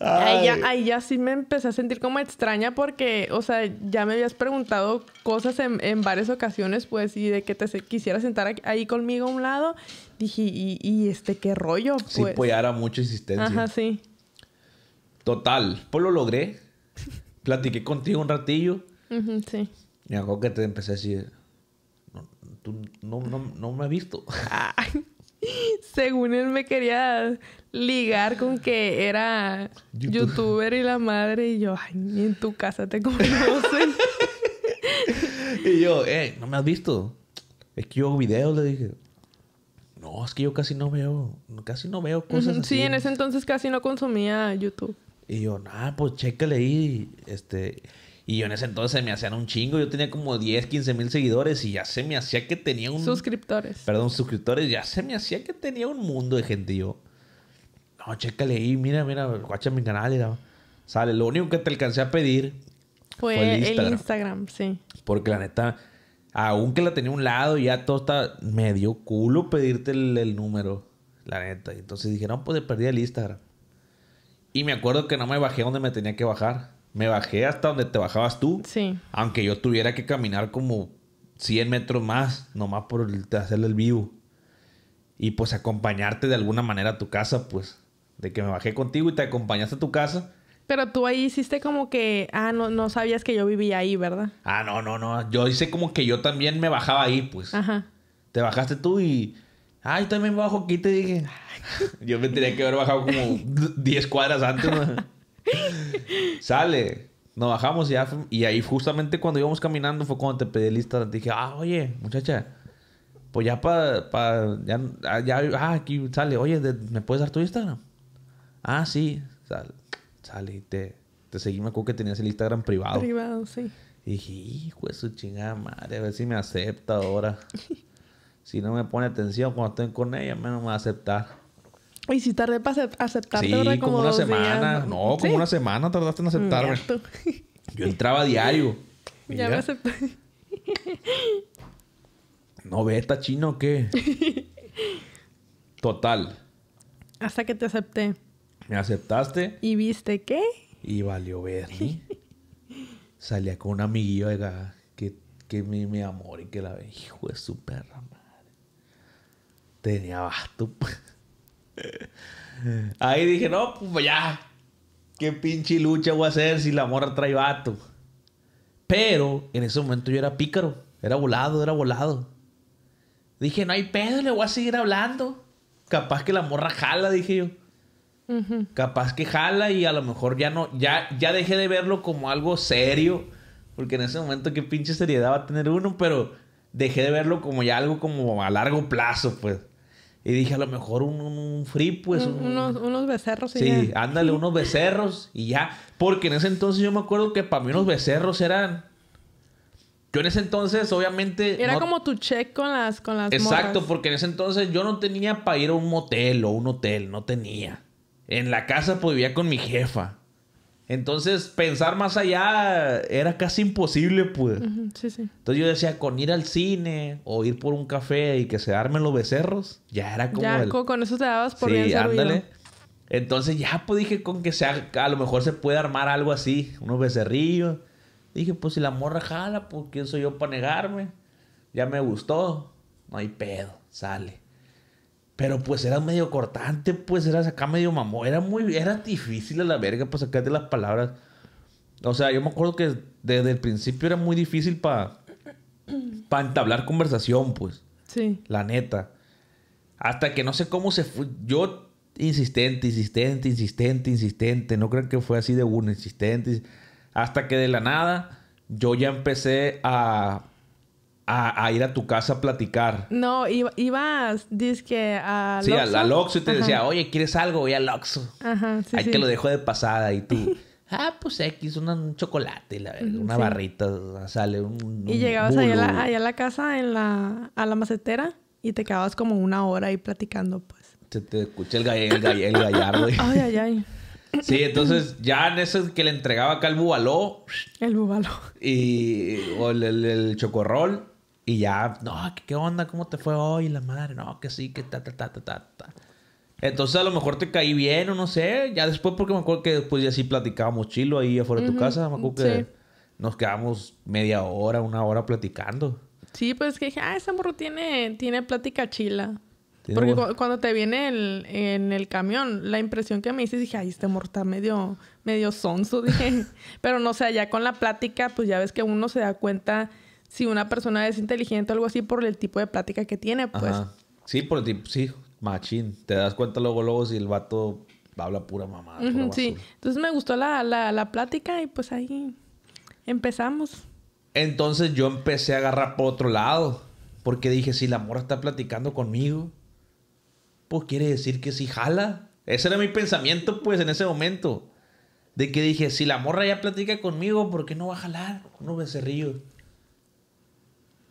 Ahí, ya, sí me empecé a sentir como extraña porque, o sea, ya me habías preguntado cosas en, en varias ocasiones, pues, y de que te quisiera sentar ahí conmigo a un lado. Dije, y, este, qué rollo, pues. Sí, pues, pues era mucha insistencia. Ajá, sí. Total, pues lo logré. Platiqué contigo un ratillo. y sí. que te empecé a decir, tú no, me has visto. según él me quería ligar con que era youtuber y la madre y yo, ay, en tu casa te conoces. y yo, eh, no me has visto. Es que yo hago videos, le dije no, es que yo casi no veo, casi no veo cosas Sí, en ese entonces casi no consumía YouTube. Y yo, nada, pues chécale ahí, este... Y yo en ese entonces se me hacían un chingo. Yo tenía como 10, 15 mil seguidores y ya se me hacía que tenía un... Suscriptores. Perdón, suscriptores. Ya se me hacía que tenía un mundo de gente. Y yo, no, chécale ahí, mira, mira, guacha mi canal. Y Sale, lo único que te alcancé a pedir fue, el, Instagram. el Instagram, sí. Porque la neta, Aún que la tenía un lado y ya todo está. medio culo pedirte el, número. La neta. Entonces dijeron, pues, pues perdí el Instagram. Y me acuerdo que no me bajé donde me tenía que bajar. Me bajé hasta donde te bajabas tú. Sí. Aunque yo tuviera que caminar como 100 metros más, nomás por hacerle el vivo. Y pues acompañarte de alguna manera a tu casa, pues. De que me bajé contigo y te acompañaste a tu casa. Pero tú ahí hiciste como que, ah, no, no sabías que yo vivía ahí, ¿verdad? Ah, no, no, no. Yo hice como que yo también me bajaba ahí, pues. Ajá. Te bajaste tú y, ay, también bajo aquí, te dije. yo me tenía que haber bajado como 10 cuadras antes. ¿no? Sale. Nos bajamos y, ya y ahí justamente cuando íbamos caminando fue cuando te pedí el Instagram. Te dije, ah, oye, muchacha, pues ya para, pa, ya, ah, aquí sale, oye, ¿me puedes dar tu Instagram? Ah, sí, sale sale te, seguí. Me acuerdo que tenías el Instagram privado. Privado, sí. Y hijo de su chingada madre, a ver si me acepta ahora. si no me pone atención cuando estoy con ella, menos me va a aceptar. Y si tardé para aceptarte, sí, Como, una semana. ¿no? como una semana tardaste en aceptarme. Yo entraba a diario. Ya me acepté. ¿No esta chino o qué? Total. Hasta que te acepté me aceptaste. ¿Y viste qué? Y valió ver, Salía con un amiguillo de que, que mi, amor y que la ve, hijo de su perra madre. Tenía basto. Pues. Ahí dije, no, pues ya. Qué pinche lucha voy a hacer si la morra trae vato. Pero en ese momento yo era pícaro. Era volado, era volado. Dije, no hay pedo, le voy a seguir hablando. Capaz que la morra jala, dije yo. Capaz que jala y a lo mejor ya no, ya, ya dejé de verlo como algo serio. Porque en ese momento qué pinche seriedad va a tener uno, pero dejé de verlo como ya algo como a largo plazo, pues. Y dije, a lo mejor un, frip, free, pues. unos, unos, becerros. Y sí, ándale, unos becerros y ya. Porque en ese entonces yo me acuerdo que para mí unos becerros eran... Yo en ese entonces, obviamente... Era como tu check con las con Exacto, porque en ese entonces yo no tenía para ir a un motel o un hotel, no tenía. En la casa pues vivía con mi jefa. Entonces, pensar más allá era casi imposible, pues. Entonces yo decía, con ir al cine o ir por un café y que se armen los becerros, ya era como. Ya, con eso te dabas por bien ándale. Entonces ya, pues dije, con que sea, a lo mejor se puede armar algo así, unos becerrillos. Dije, pues si la morra jala, pues quién soy yo para negarme. Ya me gustó, no hay pedo, sale. Pero pues era medio cortante, pues era acá medio mamón. Era muy, era difícil a la verga para pues, sacarte las palabras. O sea, yo me acuerdo que desde el principio era muy difícil para entablar conversación, pues. Sí. La neta. Hasta que no sé cómo se fue. Yo insistente, insistente, insistente, insistente. No creo que fue así de uno, insistente. Hasta que de la nada yo ya empecé a a, ir a tu casa a platicar. No, iba, ibas, que a Sí, al, al y te decía, oye, ¿quieres algo? Voy al Oxxo. Ajá, sí, Ahí lo dejo de pasada y tú... Ah, pues X, un chocolate, la, una barrita, sale un... y llegabas allá a, la, allá la casa, en la, a la macetera, y te quedabas como una hora ahí platicando, pues. Se te escucha el, gall el, gallardo. ay, ay, ay. Sí, entonces ya en eso que le entregaba acá el bubaló. El bubaló. Y o el chocorrol. Y ya, no, ¿qué onda? ¿Cómo te fue hoy? La madre, no, que sí, que ta, ta, ta, ta, ta, Entonces a lo mejor te caí bien o no sé. Ya después, porque me acuerdo que después ya sí platicábamos chilo ahí afuera de tu casa. Me acuerdo que nos quedamos media hora, una hora platicando. Sí, pues que dije, ah, este morro tiene, tiene plática chila. porque cuando te viene en el camión, la impresión que me hice, dije, ay, este amor está medio, medio sonso, dije. Pero no sé, ya con la plática, pues ya ves que uno se da cuenta si una persona es inteligente o algo así por el tipo de plática que tiene, pues. Sí, por el tipo, sí, machín. Te das cuenta luego, luego si el vato habla pura mamá. sí, entonces me gustó la, la, la plática y pues ahí empezamos. Entonces yo empecé a agarrar por otro lado. Porque dije, si la morra está platicando conmigo, pues quiere decir que sí jala. Ese era mi pensamiento, pues, en ese momento. De que dije, si la morra ya platica conmigo, ¿por qué no va a jalar? me cerrillo.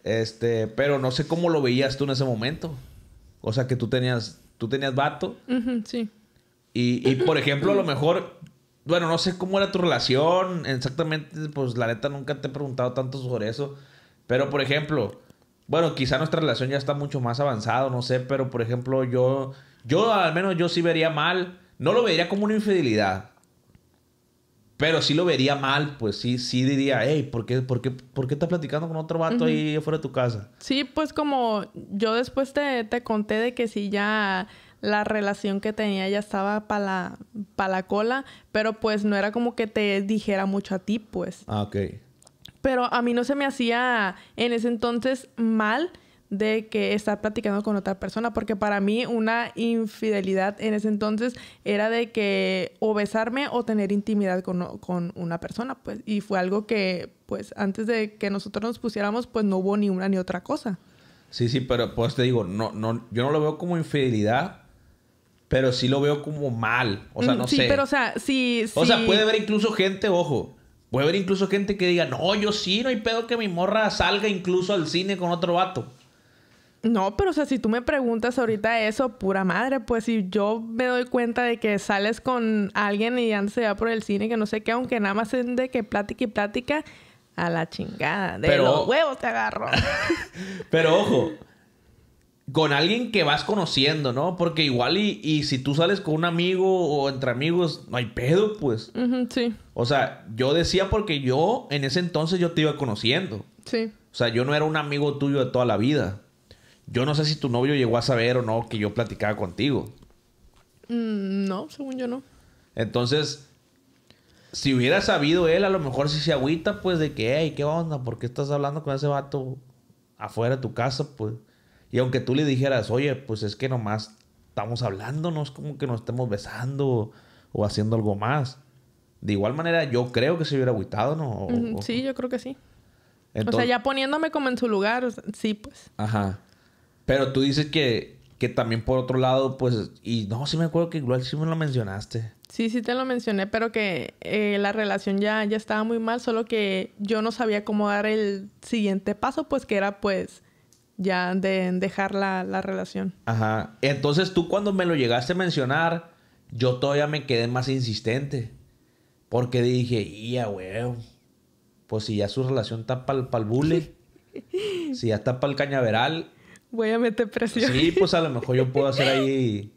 Este, pero no sé cómo lo veías tú en ese momento. O sea, que tú tenías, tú tenías vato. sí. Y, y por ejemplo, a lo mejor, bueno, no sé cómo era tu relación exactamente, pues la neta nunca te he preguntado tanto sobre eso. Pero por ejemplo, bueno, quizá nuestra relación ya está mucho más avanzada, no sé, pero por ejemplo, yo, yo al menos yo sí vería mal, no lo vería como una infidelidad, pero sí lo vería mal, pues sí, sí diría, hey, ¿por qué, por estás platicando con otro vato ahí afuera de tu casa? Sí, pues como yo después te, conté de que sí ya la relación que tenía ya estaba para la cola, pero pues no era como que te dijera mucho a ti, pues. Ah, ok. Pero a mí no se me hacía en ese entonces mal de que estar platicando con otra persona, porque para mí una infidelidad en ese entonces era de que o besarme o tener intimidad con, una persona, pues, y fue algo que, pues, antes de que nosotros nos pusiéramos, pues no hubo ni una ni otra cosa. Sí, sí, pero pues te digo, no, no, yo no lo veo como infidelidad, pero sí lo veo como mal, o sea, mm, no sé. pero o sea, O sea, puede haber incluso gente, ojo, puede haber incluso gente que diga, no, yo sí, no hay pedo que mi morra salga incluso al cine con otro vato. No, pero o sea, si tú me preguntas ahorita eso, pura madre, pues si yo me doy cuenta de que sales con alguien y antes se va por el cine, que no sé qué, aunque nada más es de que plática y plática, a la chingada. De pero, los huevos te agarro. pero ojo, con alguien que vas conociendo, ¿no? Porque igual y, si tú sales con un amigo o entre amigos, no hay pedo, pues. sí. O sea, yo decía porque yo en ese entonces yo te iba conociendo. Sí. O sea, yo no era un amigo tuyo de toda la vida. Yo no sé si tu novio llegó a saber o no que yo platicaba contigo. Mm, no, según yo no. Entonces, si hubiera sabido él, a lo mejor si se agüita, pues de que, hey, ¿qué onda? ¿Por qué estás hablando con ese vato afuera de tu casa? Pues. Y aunque tú le dijeras, oye, pues es que nomás estamos hablando, no es como que nos estemos besando o, haciendo algo más. De igual manera, yo creo que se hubiera agüitado, ¿no? sí, yo creo que sí. o sea, ya poniéndome como en su lugar, sí, pues. Ajá. Pero tú dices que, también por otro lado, pues, y no, sí me acuerdo que igual sí me lo mencionaste. Sí, sí te lo mencioné, pero que eh, la relación ya, ya estaba muy mal, solo que yo no sabía cómo dar el siguiente paso, pues que era pues ya de dejar la, relación. Ajá. Entonces tú cuando me lo llegaste a mencionar, yo todavía me quedé más insistente. Porque dije, ya, weón. Pues si ya su relación está para el bule, si ya está para el cañaveral, voy a meter presión. Sí, pues a lo mejor yo puedo hacer ahí.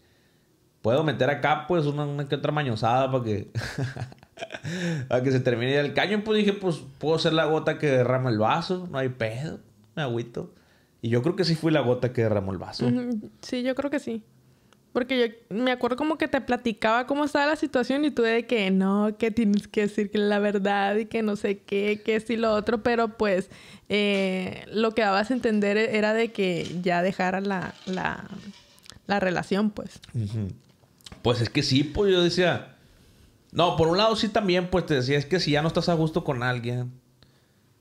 Puedo meter acá, pues, una, que otra mañosada para que. para que se termine el caño. Pues dije, pues, puedo ser la gota que derrama el vaso. No hay pedo. Me agüito. Y yo creo que sí fui la gota que derramó el vaso. Sí, yo creo que sí. Porque yo me acuerdo como que te platicaba cómo estaba la situación y tú de que no, que tienes que decir la verdad y que no sé qué, que esto y lo otro, pero pues eh, lo que dabas a entender era de que ya dejara la, relación, pues. Pues es que sí, pues yo decía, no, por un lado sí también, pues te decía, es que si ya no estás a gusto con alguien,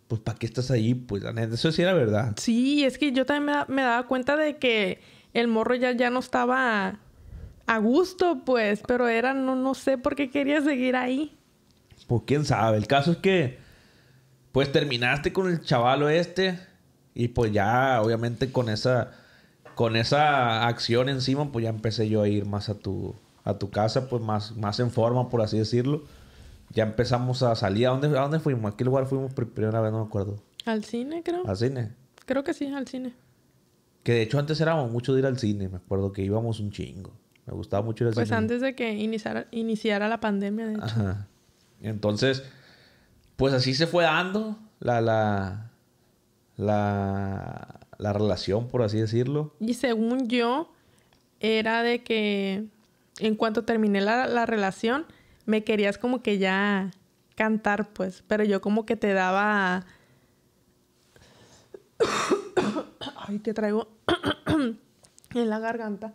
pues ¿para qué estás ahí? Pues eso sí era verdad. Sí, es que yo también me daba cuenta de que el morro ya, ya no estaba a gusto, pues, pero era, no, no sé por qué quería seguir ahí. Pues quién sabe, el caso es que, pues terminaste con el chavalo este y pues ya, obviamente con esa, con esa acción encima, pues ya empecé yo a ir más a tu, a tu casa, pues más, más en forma, por así decirlo. Ya empezamos a salir. ¿A dónde, a dónde fuimos? ¿A qué lugar fuimos por primera vez? No me acuerdo. Al cine, creo. ¿Al cine? Creo que sí, al cine. Que de hecho antes éramos mucho de ir al cine, me acuerdo que íbamos un chingo. Me gustaba mucho ir al pues cine. Pues antes de que iniciara, iniciara la pandemia, de hecho. Ajá. Entonces, pues así se fue dando la, la, la, relación, por así decirlo. Y según yo, era de que en cuanto terminé la, la relación, me querías como que ya cantar, pues. Pero yo como que te daba... Ay, te traigo en la garganta.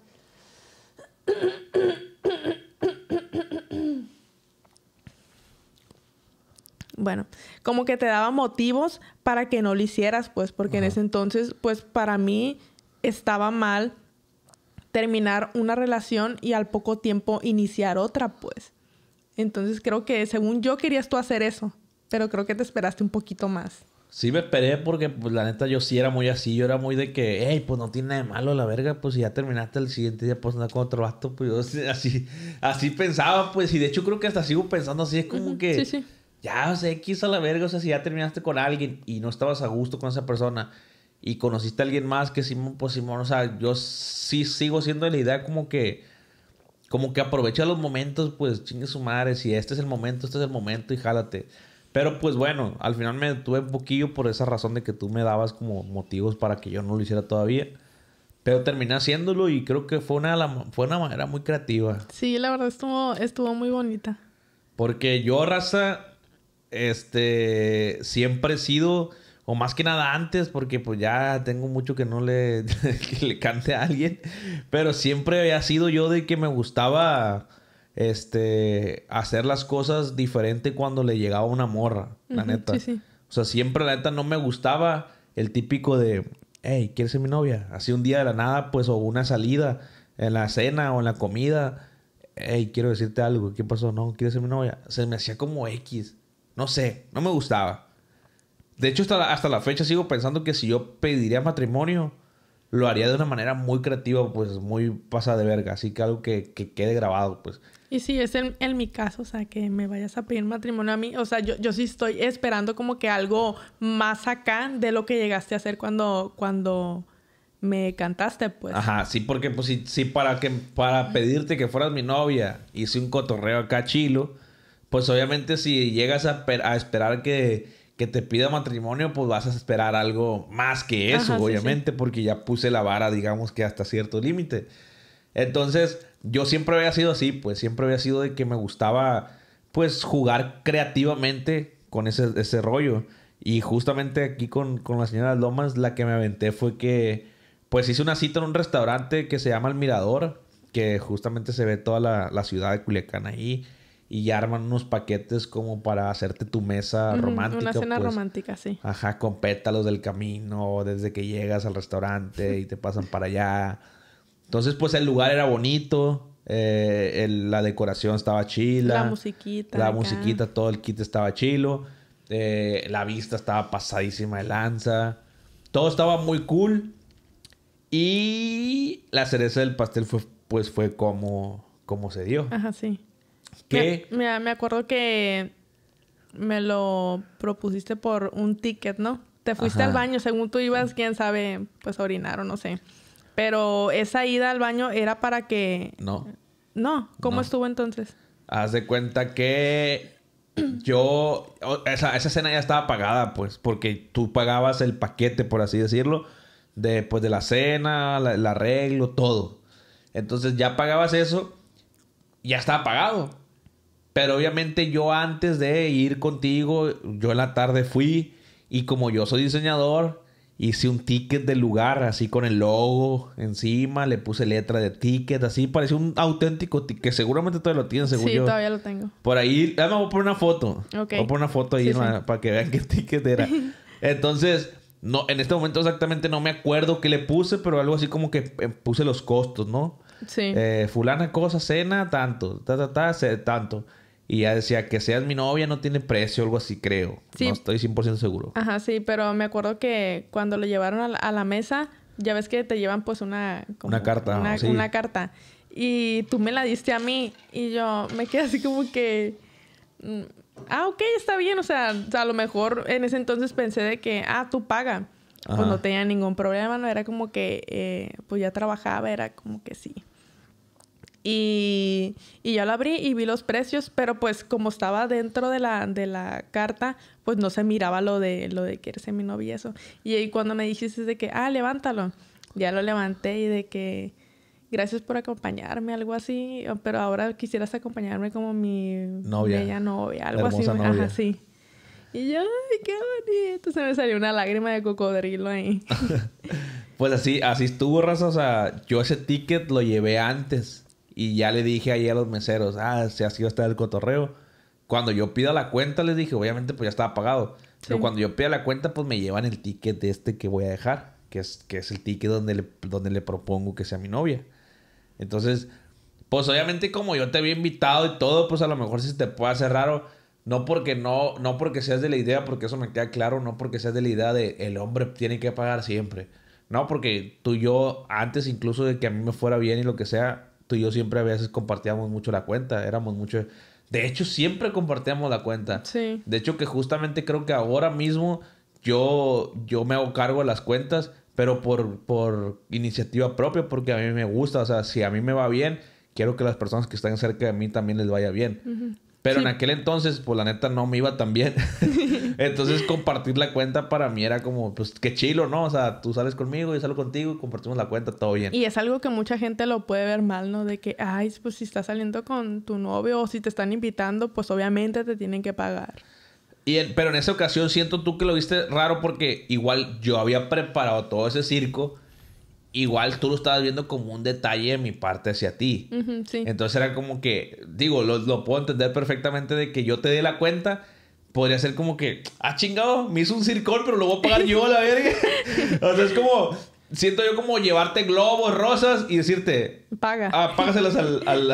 bueno, como que te daba motivos para que no lo hicieras, pues, porque en ese entonces, pues, para mí estaba mal terminar una relación y al poco tiempo iniciar otra, pues. Entonces creo que según yo querías tú hacer eso, pero creo que te esperaste un poquito más. Sí me esperé porque, pues, la neta, yo sí era muy así. Yo era muy de que, hey, pues, no tiene nada de malo la verga. Pues, si ya terminaste el siguiente día, pues, anda con otro vato. Pues, yo así, así pensaba, pues. Y, de hecho, creo que hasta sigo pensando así. Es como que... Ya, o sea, X a la verga. O sea, si ya terminaste con alguien y no estabas a gusto con esa persona y conociste a alguien más que Simón, pues, Simón, o sea, yo sí sigo siendo de la idea como que... Como que aprovecha los momentos, pues, chingue su madre. Si este es el momento, este es el momento y jálate. Pero pues bueno, al final me detuve un poquillo por esa razón de que tú me dabas como motivos para que yo no lo hiciera todavía. Pero terminé haciéndolo y creo que fue una, fue una manera muy creativa. Sí, la verdad estuvo, estuvo muy bonita. Porque yo, raza, este, siempre he sido, o más que nada antes, porque pues ya tengo mucho que no le, le cante a alguien, pero siempre había sido yo de que me gustaba este, hacer las cosas diferente cuando le llegaba una morra, la neta. O sea, siempre la neta no me gustaba el típico de, hey, ¿quieres ser mi novia? Así un día de la nada, pues, o una salida en la cena o en la comida. Hey, quiero decirte algo. ¿Qué pasó? No, ¿quieres ser mi novia? Se me hacía como X. No sé, no me gustaba. De hecho, hasta hasta la fecha sigo pensando que si yo pediría matrimonio, lo haría de una manera muy creativa, pues muy pasa de verga. Así que algo que, quede grabado, pues. Y sí, es en, mi caso, o sea, que me vayas a pedir matrimonio a mí. O sea, yo, yo sí estoy esperando como que algo más acá de lo que llegaste a hacer cuando, cuando me cantaste, pues. Ajá, sí, porque pues sí, para, que, para pedirte que fueras mi novia, hice un cotorreo acá chilo. Pues obviamente si llegas a esperar que que te pida matrimonio, pues vas a esperar algo más que eso, obviamente, porque ya puse la vara, digamos que hasta cierto límite. Entonces, yo siempre había sido así, pues siempre había sido de que me gustaba, pues, jugar creativamente con ese, ese rollo. Y justamente aquí con, la señora Lomas, la que me aventé fue que, pues, hice una cita en un restaurante que se llama El Mirador, que justamente se ve toda la, la ciudad de Culiacán ahí y arman unos paquetes como para hacerte tu mesa romántica. Una cena pues. romántica, sí. Ajá, con pétalos del camino, desde que llegas al restaurante y te pasan para allá. Entonces, pues el lugar era bonito, eh, la decoración estaba chila. La musiquita. La musiquita, todo el kit estaba chilo. Eh, la vista estaba pasadísima de lanza. Todo estaba muy cool. Y la cereza del pastel fue, pues fue como, como se dio. Ajá, sí que... me acuerdo que me lo propusiste por un ticket, ¿no? Te fuiste al baño, según tú ibas, quién sabe, pues orinar o no sé. Pero esa ida al baño era para que... No. No, ¿cómo estuvo entonces? Haz de cuenta que yo, esa, esa cena ya estaba pagada, pues, porque tú pagabas el paquete, por así decirlo, de, pues, de la cena, el arreglo, todo. Entonces ya pagabas eso, ya estaba pagado. Pero obviamente yo antes de ir contigo, yo en la tarde fui y como yo soy diseñador, hice un ticket del lugar así con el logo encima, le puse letra de ticket, así parece un auténtico ticket. Seguramente todavía lo tienen, seguro. Sí, todavía lo tengo. Por ahí, además ah, voy a poner una foto. Ok. Voy a poner una foto ahí para que vean qué ticket era. Entonces, no, en este momento exactamente no me acuerdo qué le puse, pero algo así como que eh, puse los costos, ¿no? Sí. Eh, fulana cosa, cena, tanto, ta, ta, ta, tanto. Y ya decía que seas mi novia no tiene precio, algo así creo. No estoy 100% seguro. Ajá, sí, pero me acuerdo que cuando lo llevaron a la, mesa, ya ves que te llevan pues una... una carta. Una, carta. Y tú me la diste a mí y yo me quedé así como que... Mm, ah, ok, está bien. O sea, a lo mejor en ese entonces pensé de que, ah, tú paga. Pues no tenía ningún problema, no era como que, eh, pues ya trabajaba, era como que sí. Y, yo ya lo abrí y vi los precios, pero pues como estaba dentro de la, carta, pues no se miraba lo de, lo de que eres mi novia y eso. Y, cuando me dijiste de que, ah, levántalo, ya lo levanté y de que, gracias por acompañarme, algo así, pero ahora quisieras acompañarme como mi novia, bella novia, algo así. Y yo, ay, qué bonito. Se me salió una lágrima de cocodrilo ahí. pues así, así estuvo, raza. O sea, yo ese ticket lo llevé antes y ya le dije ahí a los meseros, ah, se ha sido hasta el cotorreo. Cuando yo pido la cuenta, les dije, obviamente, pues ya estaba pagado. Pero cuando yo pido la cuenta, pues me llevan el ticket de este que voy a dejar, que es, que es el ticket donde le, donde le propongo que sea mi novia. Entonces, pues obviamente, como yo te había invitado y todo, pues a lo mejor si te puede hacer raro. No porque no, no porque seas de la idea, porque eso me queda claro, no porque seas de la idea de el hombre tiene que pagar siempre. No, porque tú y yo, antes incluso de que a mí me fuera bien y lo que sea, y yo siempre a veces compartíamos mucho la cuenta, éramos mucho... De hecho, siempre compartíamos la cuenta. Sí. De hecho, que justamente creo que ahora mismo yo, yo me hago cargo de las cuentas, pero por, por iniciativa propia, porque a mí me gusta, o sea, si a mí me va bien, quiero que las personas que están cerca de mí también les vaya bien. Pero en aquel entonces, pues la neta no me iba tan bien. entonces compartir la cuenta para mí era como, pues qué chilo, ¿no? O sea, tú sales conmigo, yo salgo contigo y compartimos la cuenta, todo bien. Y es algo que mucha gente lo puede ver mal, ¿no? De que, ay, pues si estás saliendo con tu novio o si te están invitando, pues obviamente te tienen que pagar. Y pero en esa ocasión siento tú que lo viste raro porque igual yo había preparado todo ese circo igual tú lo estabas viendo como un detalle de mi parte hacia ti. Entonces era como que, digo, lo, lo, puedo entender perfectamente de que yo te dé la cuenta. Podría ser como que, ah, chingado, me hizo un circo pero lo voy a pagar yo a la verga. o sea, es como, siento yo como llevarte globos, rosas y decirte... Paga. Ah, págaselas al, al,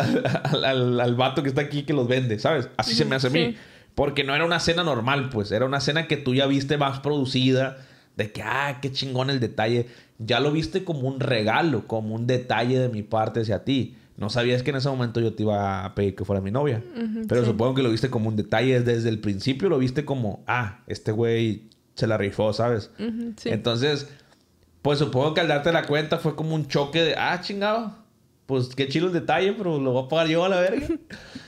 al, al, vato que está aquí que los vende, ¿sabes? Así se me hace a mí. Porque no era una cena normal, pues. Era una cena que tú ya viste más producida de que, ah, qué chingón el detalle. Ya lo viste como un regalo, como un detalle de mi parte hacia ti. No sabías que en ese momento yo te iba a pedir que fuera mi novia. pero supongo que lo viste como un detalle. Desde el principio lo viste como, ah, este güey se la rifó, ¿sabes? Entonces, pues supongo que al darte la cuenta fue como un choque de, ah, chingado. Pues qué chido el detalle, pero lo voy a pagar yo a la verga.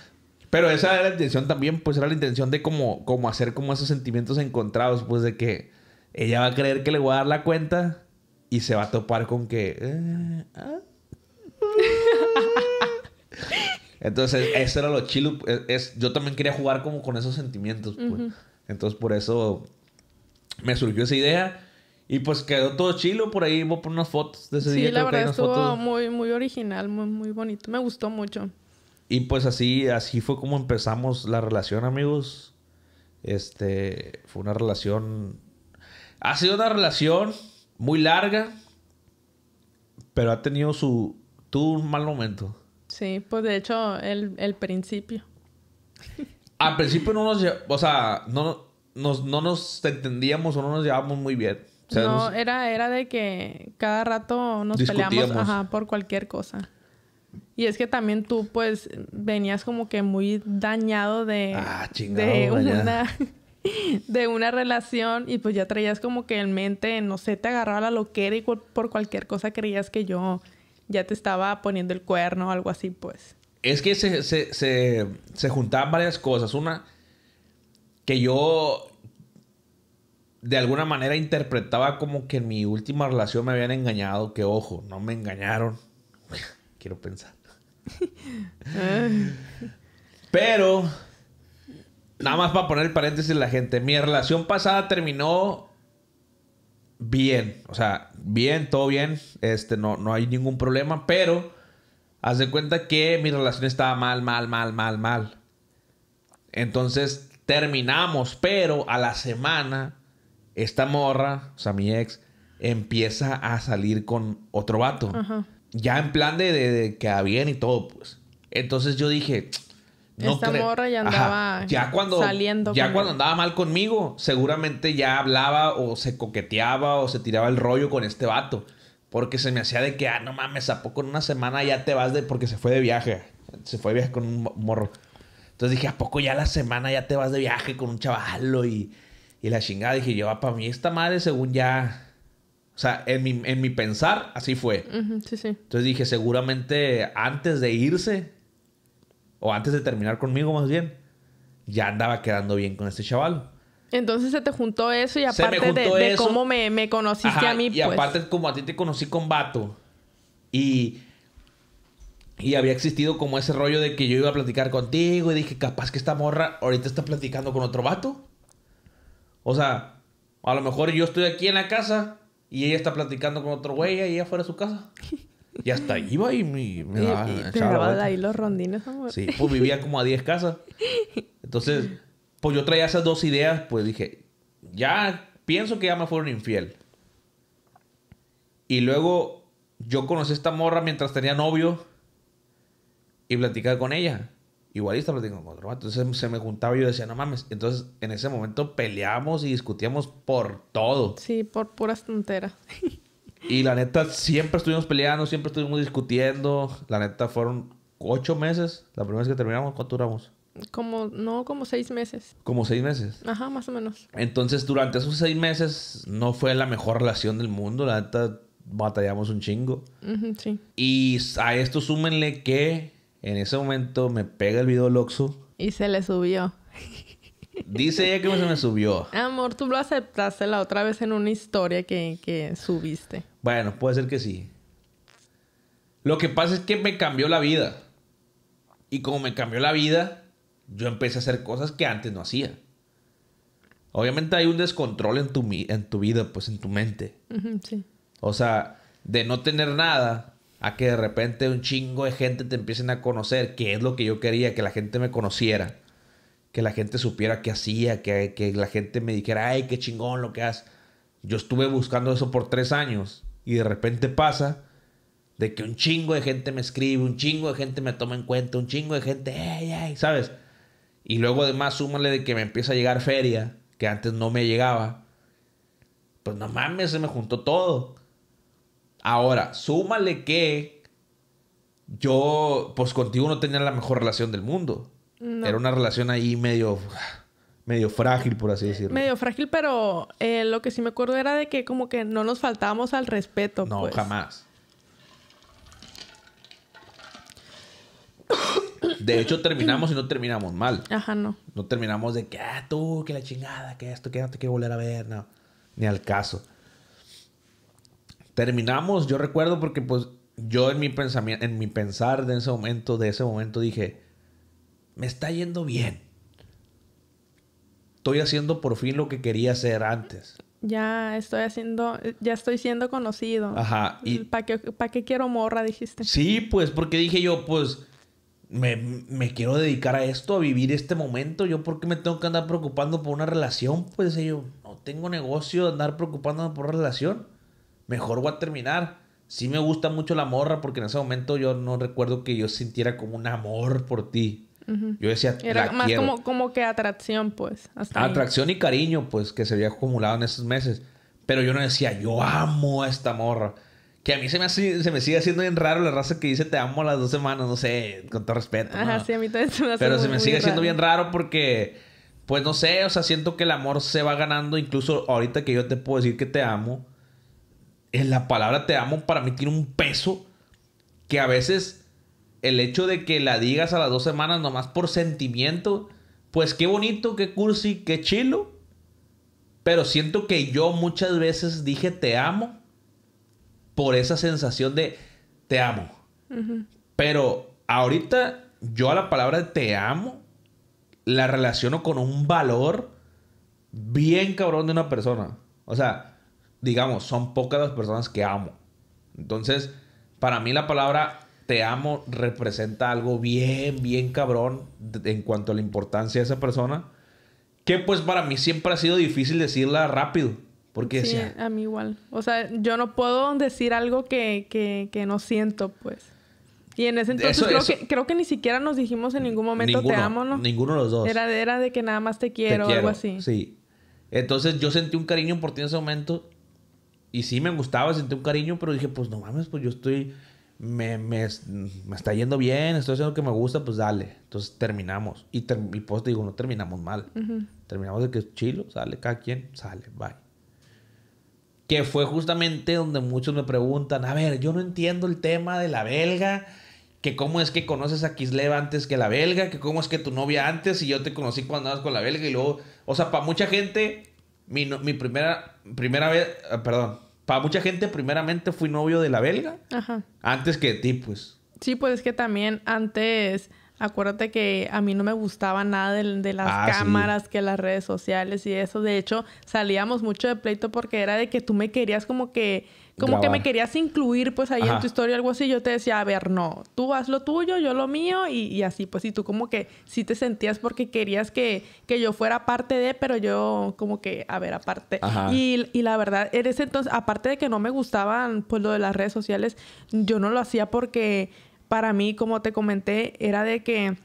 Pero esa era la intención también, pues era la intención de como, como hacer como esos sentimientos encontrados, pues de que ella va a creer que le voy a dar la cuenta y se va a topar con que... Eh, ah. Entonces, eso era lo chilo. Es, yo también quería jugar como con esos sentimientos. Pues. Entonces, por eso me surgió esa idea. Y pues quedó todo chilo. Por ahí voy a poner unas fotos de ese día. Sí, la verdad estuvo muy, muy original, muy, muy bonito. Me gustó mucho. Y pues así, así fue como empezamos la relación, amigos. Este, fue una relación ha sido una relación muy larga, pero ha tenido su... Tuvo un mal momento. Sí, pues de hecho, el, principio. Al principio no nos... O sea, no nos, no nos entendíamos o no nos llevábamos muy bien. no, era, era de que cada rato nos peleamos por cualquier cosa. Y es que también tú, pues, venías como que muy dañado de, ah, de una, de una relación y pues ya traías como que en mente, no sé, te agarraba la loquera y por cualquier cosa creías que yo ya te estaba poniendo el cuerno o algo así, pues. Es que se, se, juntaban varias cosas. Una, que yo de alguna manera interpretaba como que en mi última relación me habían engañado, que ojo, no me engañaron. Quiero pensar. Pero Nada más para poner el paréntesis la gente. Mi relación pasada terminó bien. O sea, bien, todo bien. Este, no, no hay ningún problema. Pero, haz de cuenta que mi relación estaba mal, mal, mal, mal, mal. Entonces, terminamos. Pero a la semana, esta morra, o sea, mi ex, empieza a salir con otro vato. Ya en plan de, de, que había bien y todo, pues. Entonces yo dije, esta morra ya andaba ya cuando, saliendo. Ya cuando andaba mal conmigo, seguramente ya hablaba o se coqueteaba o se tiraba el rollo con este vato. Porque se me hacía de que, ah, no mames, a poco en una semana ya te vas de. Porque se fue de viaje. Se fue de viaje con un morro. Entonces dije, ¿a poco ya la semana ya te vas de viaje con un chavalo? Y, y la chingada. Dije, yo, ah, para mí esta madre, según ya. O sea, en mi, pensar, así fue. Entonces dije, seguramente antes de irse, o antes de terminar conmigo más bien, ya andaba quedando bien con este chaval. Entonces se te juntó eso y aparte de, cómo me, me conociste a mí. Y pues. aparte como a ti te conocí con vato. Y, y había existido como ese rollo de que yo iba a platicar contigo y dije, capaz que esta morra ahorita está platicando con otro vato. O sea, a lo mejor yo estoy aquí en la casa y ella está platicando con otro güey ahí afuera de su casa. Y hasta iba y me, daba, y, te de ahí los rondines. Amor. Sí, pues vivía como a 10 casas. Entonces, pues yo traía esas dos ideas, pues dije, ya pienso que ya me fueron infiel. Y luego yo conocí a esta morra mientras tenía novio y platicaba con ella. Igualista platicando con otro Entonces se me juntaba y yo decía, no mames. Entonces en ese momento peleamos y discutíamos por todo. Sí, por puras tonteras. Y la neta, siempre estuvimos peleando, siempre estuvimos discutiendo. La neta, fueron ocho meses. La primera vez que terminamos, ¿cuánto duramos? Como, no, como seis meses. Como seis meses. Ajá, más o menos. Entonces, durante esos seis meses, no fue la mejor relación del mundo. La neta, batallamos un chingo. sí. Y a esto súmenle que en ese momento me pega el video Loxo. Y se le subió. Dice ella que se me subió. Amor, tú lo aceptaste la otra vez en una historia que, que subiste. Bueno, puede ser que sí. Lo que pasa es que me cambió la vida. Y como me cambió la vida, yo empecé a hacer cosas que antes no hacía. Obviamente hay un descontrol en tu, en tu vida, pues en tu mente. sí. O sea, de no tener nada a que de repente un chingo de gente te empiecen a conocer, que es lo que yo quería, que la gente me conociera, que la gente supiera qué hacía, que, que la gente me dijera, ay, qué chingón lo que haces. Yo estuve buscando eso por tres años y de repente pasa de que un chingo de gente me escribe, un chingo de gente me toma en cuenta, un chingo de gente, ay ay ¿sabes? Y luego además súmale de que me empieza a llegar feria, que antes no me llegaba. Pues no mames, se me juntó todo. Ahora, súmale que yo, pues contigo no tenía la mejor relación del mundo. Era una relación ahí medio medio frágil, por así decirlo. Medio frágil, pero eh, lo que sí me acuerdo era de que como que no nos faltábamos al respeto. No, pues. jamás. De hecho, terminamos y no terminamos mal. Ajá, no. No terminamos de que, ah, tú, que la chingada, que esto, que no te quiero volver a ver, no. Ni al caso. Terminamos, yo recuerdo porque pues yo en mi pensamiento, en mi pensar de ese momento, de ese momento dije, me está yendo bien estoy haciendo por fin lo que quería hacer antes. Ya estoy haciendo, ya estoy siendo conocido. Ajá. Y... Mm, ¿Para qué, qué quiero morra, dijiste? Sí, pues, porque dije yo, pues, me, me, quiero dedicar a esto, a vivir este momento. Yo, ¿por qué me tengo que andar preocupando por una relación? Pues yo, no tengo negocio de andar preocupándome por una relación. Mejor voy a terminar. Sí me gusta mucho la morra porque en ese momento yo no recuerdo que yo sintiera como un amor por ti. Yo decía, Era más Como, como que atracción, pues. atracción y cariño, pues, que se había acumulado en esos meses. Pero yo no decía, yo amo a esta morra. Que a mí se me, se me sigue haciendo bien raro la raza que dice te amo a las dos semanas, no sé, con todo respeto. Ajá, sí, a mí también se me hace Pero se me sigue haciendo bien raro porque, pues no sé, o sea, siento que el amor se va ganando, incluso ahorita que yo te puedo decir que te amo, en eh, la palabra te amo para mí tiene un peso que a veces el hecho de que la digas a las dos semanas nomás por sentimiento, pues qué bonito, qué cursi, qué chilo. Pero siento que yo muchas veces dije te amo por esa sensación de te amo. Pero ahorita yo a la palabra te amo la relaciono con un valor bien cabrón de una persona. O sea, digamos, son pocas las personas que amo. Entonces, para mí la palabra te amo representa algo bien, bien cabrón en cuanto a la importancia de esa persona. Que pues para mí siempre ha sido difícil decirla rápido. Porque sí, a mí igual. O sea, yo no puedo decir algo que, no siento, pues. Y en ese entonces creo, que, ni siquiera nos dijimos en ningún momento te amo, ¿no? Ninguno de los dos. Era, de que nada más te quiero, o algo así. Sí. Entonces yo sentí un cariño por ti en ese momento. Y sí me gustaba, sentí un cariño, pero dije, pues no mames, pues yo estoy me, está yendo bien, estoy haciendo lo que me gusta, pues dale. Entonces terminamos. Y, te digo, no terminamos mal. Terminamos de que es chilo, sale cada quien, sale, bye. Que fue justamente donde muchos me preguntan, a ver, yo no entiendo el tema de la belga, que cómo es que conoces a Kislev antes que la belga, que cómo es que tu novia antes y yo te conocí cuando andabas con la belga y luego, o sea, para mucha gente, mi, mi primera, primera vez, ah, perdón, mucha gente, primeramente fui novio de la belga. Ajá. Antes que de ti, pues. Sí, pues es que también antes. Acuérdate que a mí no me gustaba nada de, las ah, cámaras, que las redes sociales y eso. De hecho, salíamos mucho de pleito porque era de que tú me querías como que como que me querías incluir pues ahí en tu historia algo así, yo te decía, a ver, no, tú haz lo tuyo, yo lo mío y, así, pues y tú como que sí te sentías porque querías que, que, yo fuera parte de, pero yo como que, a ver, aparte. Y, y, la verdad, en ese entonces, aparte de que no me gustaban pues lo de las redes sociales, yo no lo hacía porque para mí, como te comenté, era de que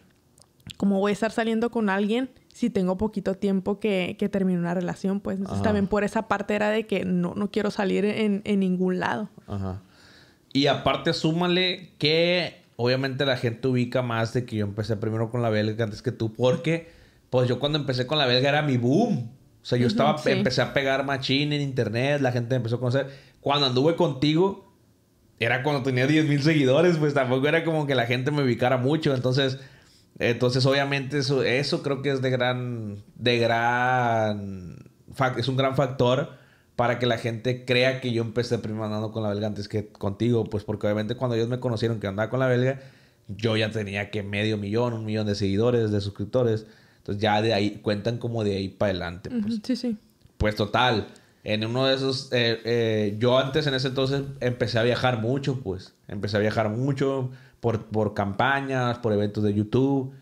como voy a estar saliendo con alguien, si tengo poquito tiempo que, que termine una relación, pues también por esa parte era de que no, no quiero salir en, ningún lado. Ajá. Y aparte súmale que obviamente la gente ubica más de que yo empecé primero con la belga antes que tú, porque pues yo cuando empecé con la belga era mi boom. O sea, yo estaba, empecé a pegar machine en internet, la gente empezó a conocer. Cuando anduve contigo, era cuando tenía 10 mil seguidores, pues tampoco era como que la gente me ubicara mucho. Entonces, entonces, obviamente, eso, creo que es de gran. de gran. es un gran factor para que la gente crea que yo empecé primero andando con la belga antes que contigo, pues porque obviamente cuando ellos me conocieron que andaba con la belga, yo ya tenía que medio millón, un millón de seguidores, de suscriptores. Entonces ya de ahí cuentan como de ahí para adelante. Pues. Sí, sí. Pues total, en uno de esos, eh, eh, yo antes en ese entonces empecé a viajar mucho, pues empecé a viajar mucho, por, campañas, por eventos de YouTube.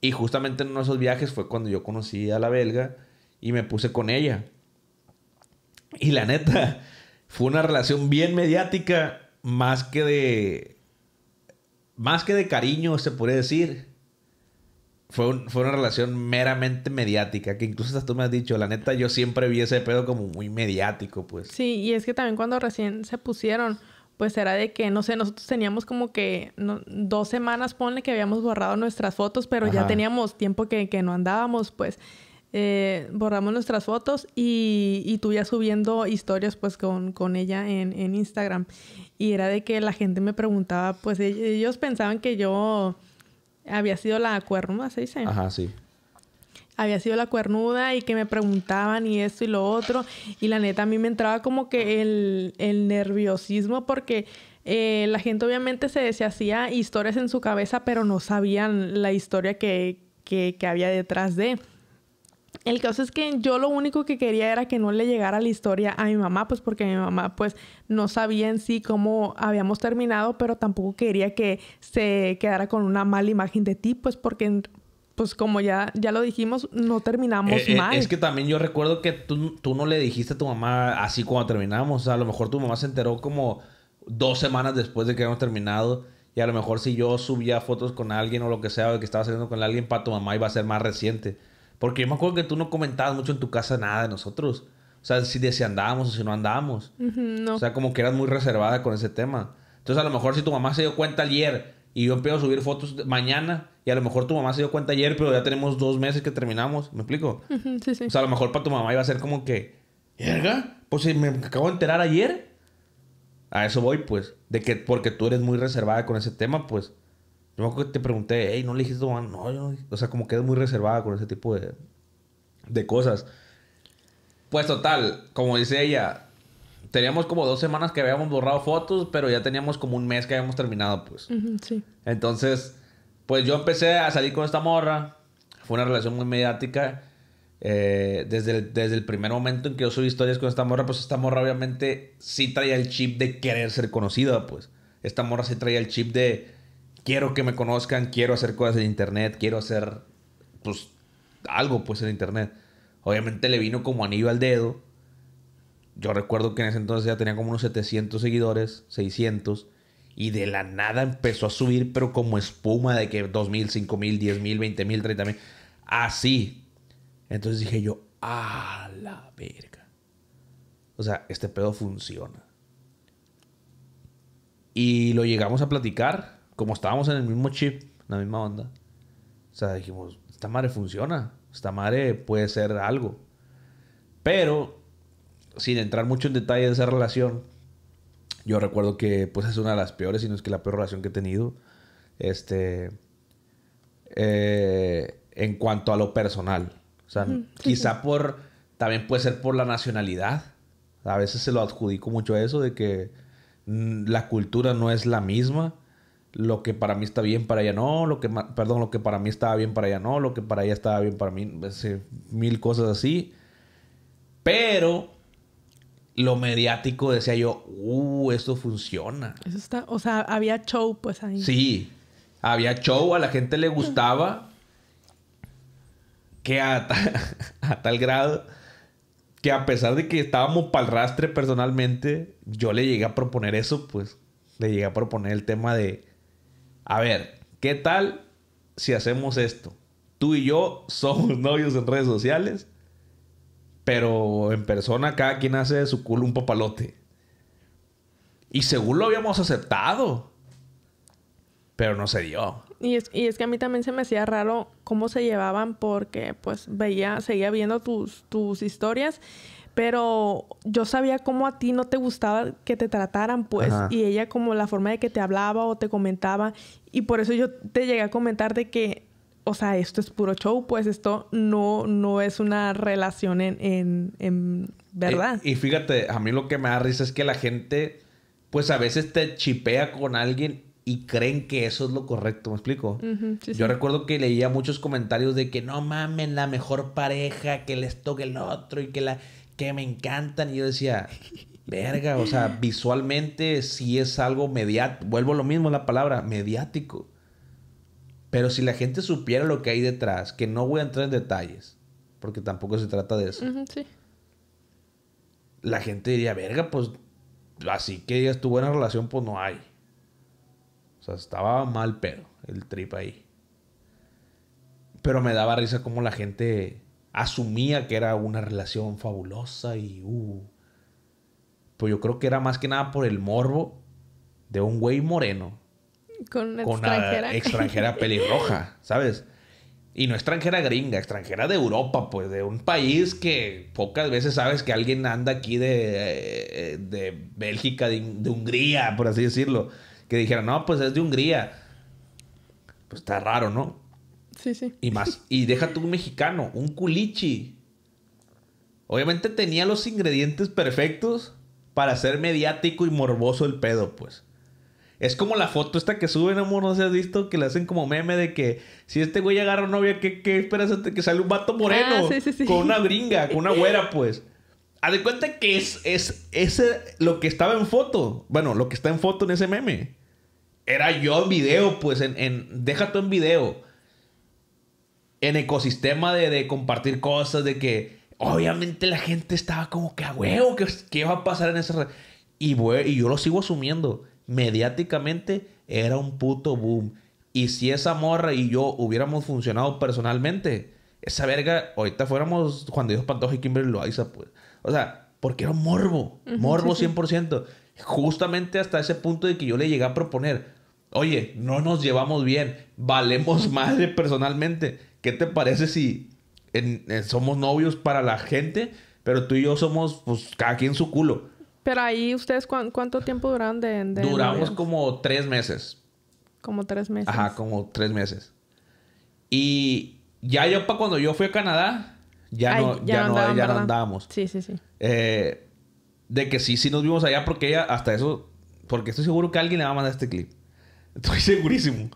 Y justamente en uno de esos viajes fue cuando yo conocí a la belga y me puse con ella. Y la neta, fue una relación bien mediática, más que de. Más que de cariño, se puede decir. Fue, fue, una relación meramente mediática, que incluso hasta tú me has dicho, la neta, yo siempre vi ese pedo como muy mediático, pues. Sí, y es que también cuando recién se pusieron, pues era de que, no sé, nosotros teníamos como que dos semanas, ponle que habíamos borrado nuestras fotos, pero ya teníamos tiempo que, no andábamos, pues eh, borramos nuestras fotos y, y, tú ya subiendo historias pues con, ella en, Instagram. Y era de que la gente me preguntaba, pues e, ellos pensaban que yo había sido la cuerno, ¿se dice? Ajá, sí había sido la cuernuda y que me preguntaban y esto y lo otro. Y la neta, a mí me entraba como que el, nerviosismo porque eh, la gente obviamente se, deshacía hacía historias en su cabeza, pero no sabían la historia que, que había detrás de. El caso es que yo lo único que quería era que no le llegara la historia a mi mamá, pues porque mi mamá pues no sabía en sí cómo habíamos terminado, pero tampoco quería que se quedara con una mala imagen de ti, pues porque pues como ya, ya lo dijimos, no terminamos eh, eh mal. Es que también yo recuerdo que tú, no le dijiste a tu mamá así cuando terminamos. O sea, a lo mejor tu mamá se enteró como dos semanas después de que habíamos terminado. Y a lo mejor si yo subía fotos con alguien o lo que sea, de que estaba saliendo con alguien, para tu mamá iba a ser más reciente. Porque yo me acuerdo que tú no comentabas mucho en tu casa nada de nosotros. O sea, si, de andábamos o si no andábamos. O sea, como que eras muy reservada con ese tema. Entonces, a lo mejor si tu mamá se dio cuenta ayer y yo empiezo a subir fotos mañana. Y a lo mejor tu mamá se dio cuenta ayer, pero ya tenemos dos meses que terminamos. ¿Me explico? sí, sí. O sea, a lo mejor para tu mamá iba a ser como que... ¿Yerga? Pues si me acabo de enterar ayer. A eso voy, pues. De que porque tú eres muy reservada con ese tema, pues... Yo me acuerdo que te pregunté, hey, ¿no le dijiste No, yo no. O sea, como que eres muy reservada con ese tipo de, de cosas. Pues total, como dice ella, teníamos como dos semanas que habíamos borrado fotos, pero ya teníamos como un mes que habíamos terminado, pues. sí. Entonces, pues yo empecé a salir con esta morra. Fue una relación muy mediática. Eh, desde, desde el primer momento en que yo subí historias con esta morra, pues esta morra obviamente sí traía el chip de querer ser conocida, pues. Esta morra sí traía el chip de quiero que me conozcan, quiero hacer cosas en internet, quiero hacer, pues, algo, pues, en internet. Obviamente le vino como anillo al dedo yo recuerdo que en ese entonces ya tenía como unos 700 seguidores, 600. Y de la nada empezó a subir, pero como espuma de que 2.000, 5.000, 10.000, 20.000, 30.000. Así. Entonces dije yo, a la verga. O sea, este pedo funciona. Y lo llegamos a platicar, como estábamos en el mismo chip, en la misma onda. O sea, dijimos, esta madre funciona. Esta madre puede ser algo. Pero sin entrar mucho en detalle de esa relación, yo recuerdo que pues es una de las peores, si no es que la peor relación que he tenido. Este. Eh, en cuanto a lo personal. O sea, quizá por. También puede ser por la nacionalidad. A veces se lo adjudico mucho a eso, de que mm, la cultura no es la misma. Lo que para mí está bien para ella no, lo que perdón, lo que para mí estaba bien para ella no, lo que para ella estaba bien para mí, mil cosas así. Pero lo mediático decía yo, uh, esto funciona. Eso está, o sea, había show pues ahí. Sí, había show, a la gente le gustaba que a, tal grado que a pesar de que estábamos para el rastre personalmente, yo le llegué a proponer eso, pues le llegué a proponer el tema de, a ver, ¿qué tal si hacemos esto? Tú y yo somos novios en redes sociales pero en persona cada quien hace de su culo un popalote. Y según lo habíamos aceptado. Pero no se dio. Y es, que a mí también se me hacía raro cómo se llevaban porque pues veía, seguía viendo tus, tus historias. Pero yo sabía cómo a ti no te gustaba que te trataran, pues. Y ella como la forma de que te hablaba o te comentaba. Y por eso yo te llegué a comentar de que o sea, esto es puro show, pues esto no, no es una relación en, en, en verdad. Eh, y, fíjate, a mí lo que me da risa es que la gente, pues a veces te chipea con alguien y creen que eso es lo correcto, ¿me explico? Yo recuerdo que leía muchos comentarios de que no mamen, la mejor pareja, que les toque el otro y que la que me encantan. Y yo decía, verga, o sea, visualmente sí es algo mediático. Vuelvo lo mismo la palabra, mediático. Pero si la gente supiera lo que hay detrás, que no voy a entrar en detalles, porque tampoco se trata de eso. La gente diría, verga, pues así que ya tu buena relación, pues no hay. O sea, estaba mal pero el trip ahí. Pero me daba risa como la gente asumía que era una relación fabulosa y... Uh, pues yo creo que era más que nada por el morbo de un güey moreno con una extranjera. pelirroja, ¿sabes? Y no extranjera gringa, extranjera de Europa, pues, de un país que pocas veces sabes que alguien anda aquí de, eh, Bélgica, de, Hungría, por así decirlo. Que dijera: no, pues es de Hungría. Pues está raro, ¿no? Sí, sí. Y más. Y déjate un mexicano, un culichi. Obviamente tenía los ingredientes perfectos para ser mediático y morboso el pedo, pues. Es como la foto esta que suben, amor, no sé has visto, que le hacen como meme de que si este güey agarra novia, ¿qué, qué esperas que sale un vato moreno? Ah, sí, sí, sí. Con una gringa, con una güera, pues. a de cuenta que es, es, ese, lo que estaba en foto. Bueno, lo que está en foto en ese meme. Era yo en video, pues, en, en deja tú en video. En ecosistema de, compartir cosas, de que obviamente la gente estaba como que a ah, huevo, ¿qué, qué va a pasar en esa... Y, y yo lo sigo asumiendo mediáticamente era un puto boom. Y si esa morra y yo hubiéramos funcionado personalmente, esa verga, ahorita fuéramos cuando Dios Pantoja y Kimberly Loaiza, pues. O sea, porque era morbo, morbo 100%. Justamente hasta ese punto de que yo le llegué a proponer, oye, no nos llevamos bien, valemos madre personalmente. ¿Qué te parece si somos novios para la gente, pero tú y yo somos, pues, cada quien su culo? Pero ahí ustedes cuánto tiempo duran de... Duramos como tres meses. Como tres meses. Ajá, como tres meses. Y ya yo para cuando yo fui a Canadá, ya no, ya, no, andábamos. Sí, sí, sí. Eh, de que sí, sí nos vimos allá porque ella hasta eso, porque estoy seguro que alguien le va a mandar este clip. Estoy segurísimo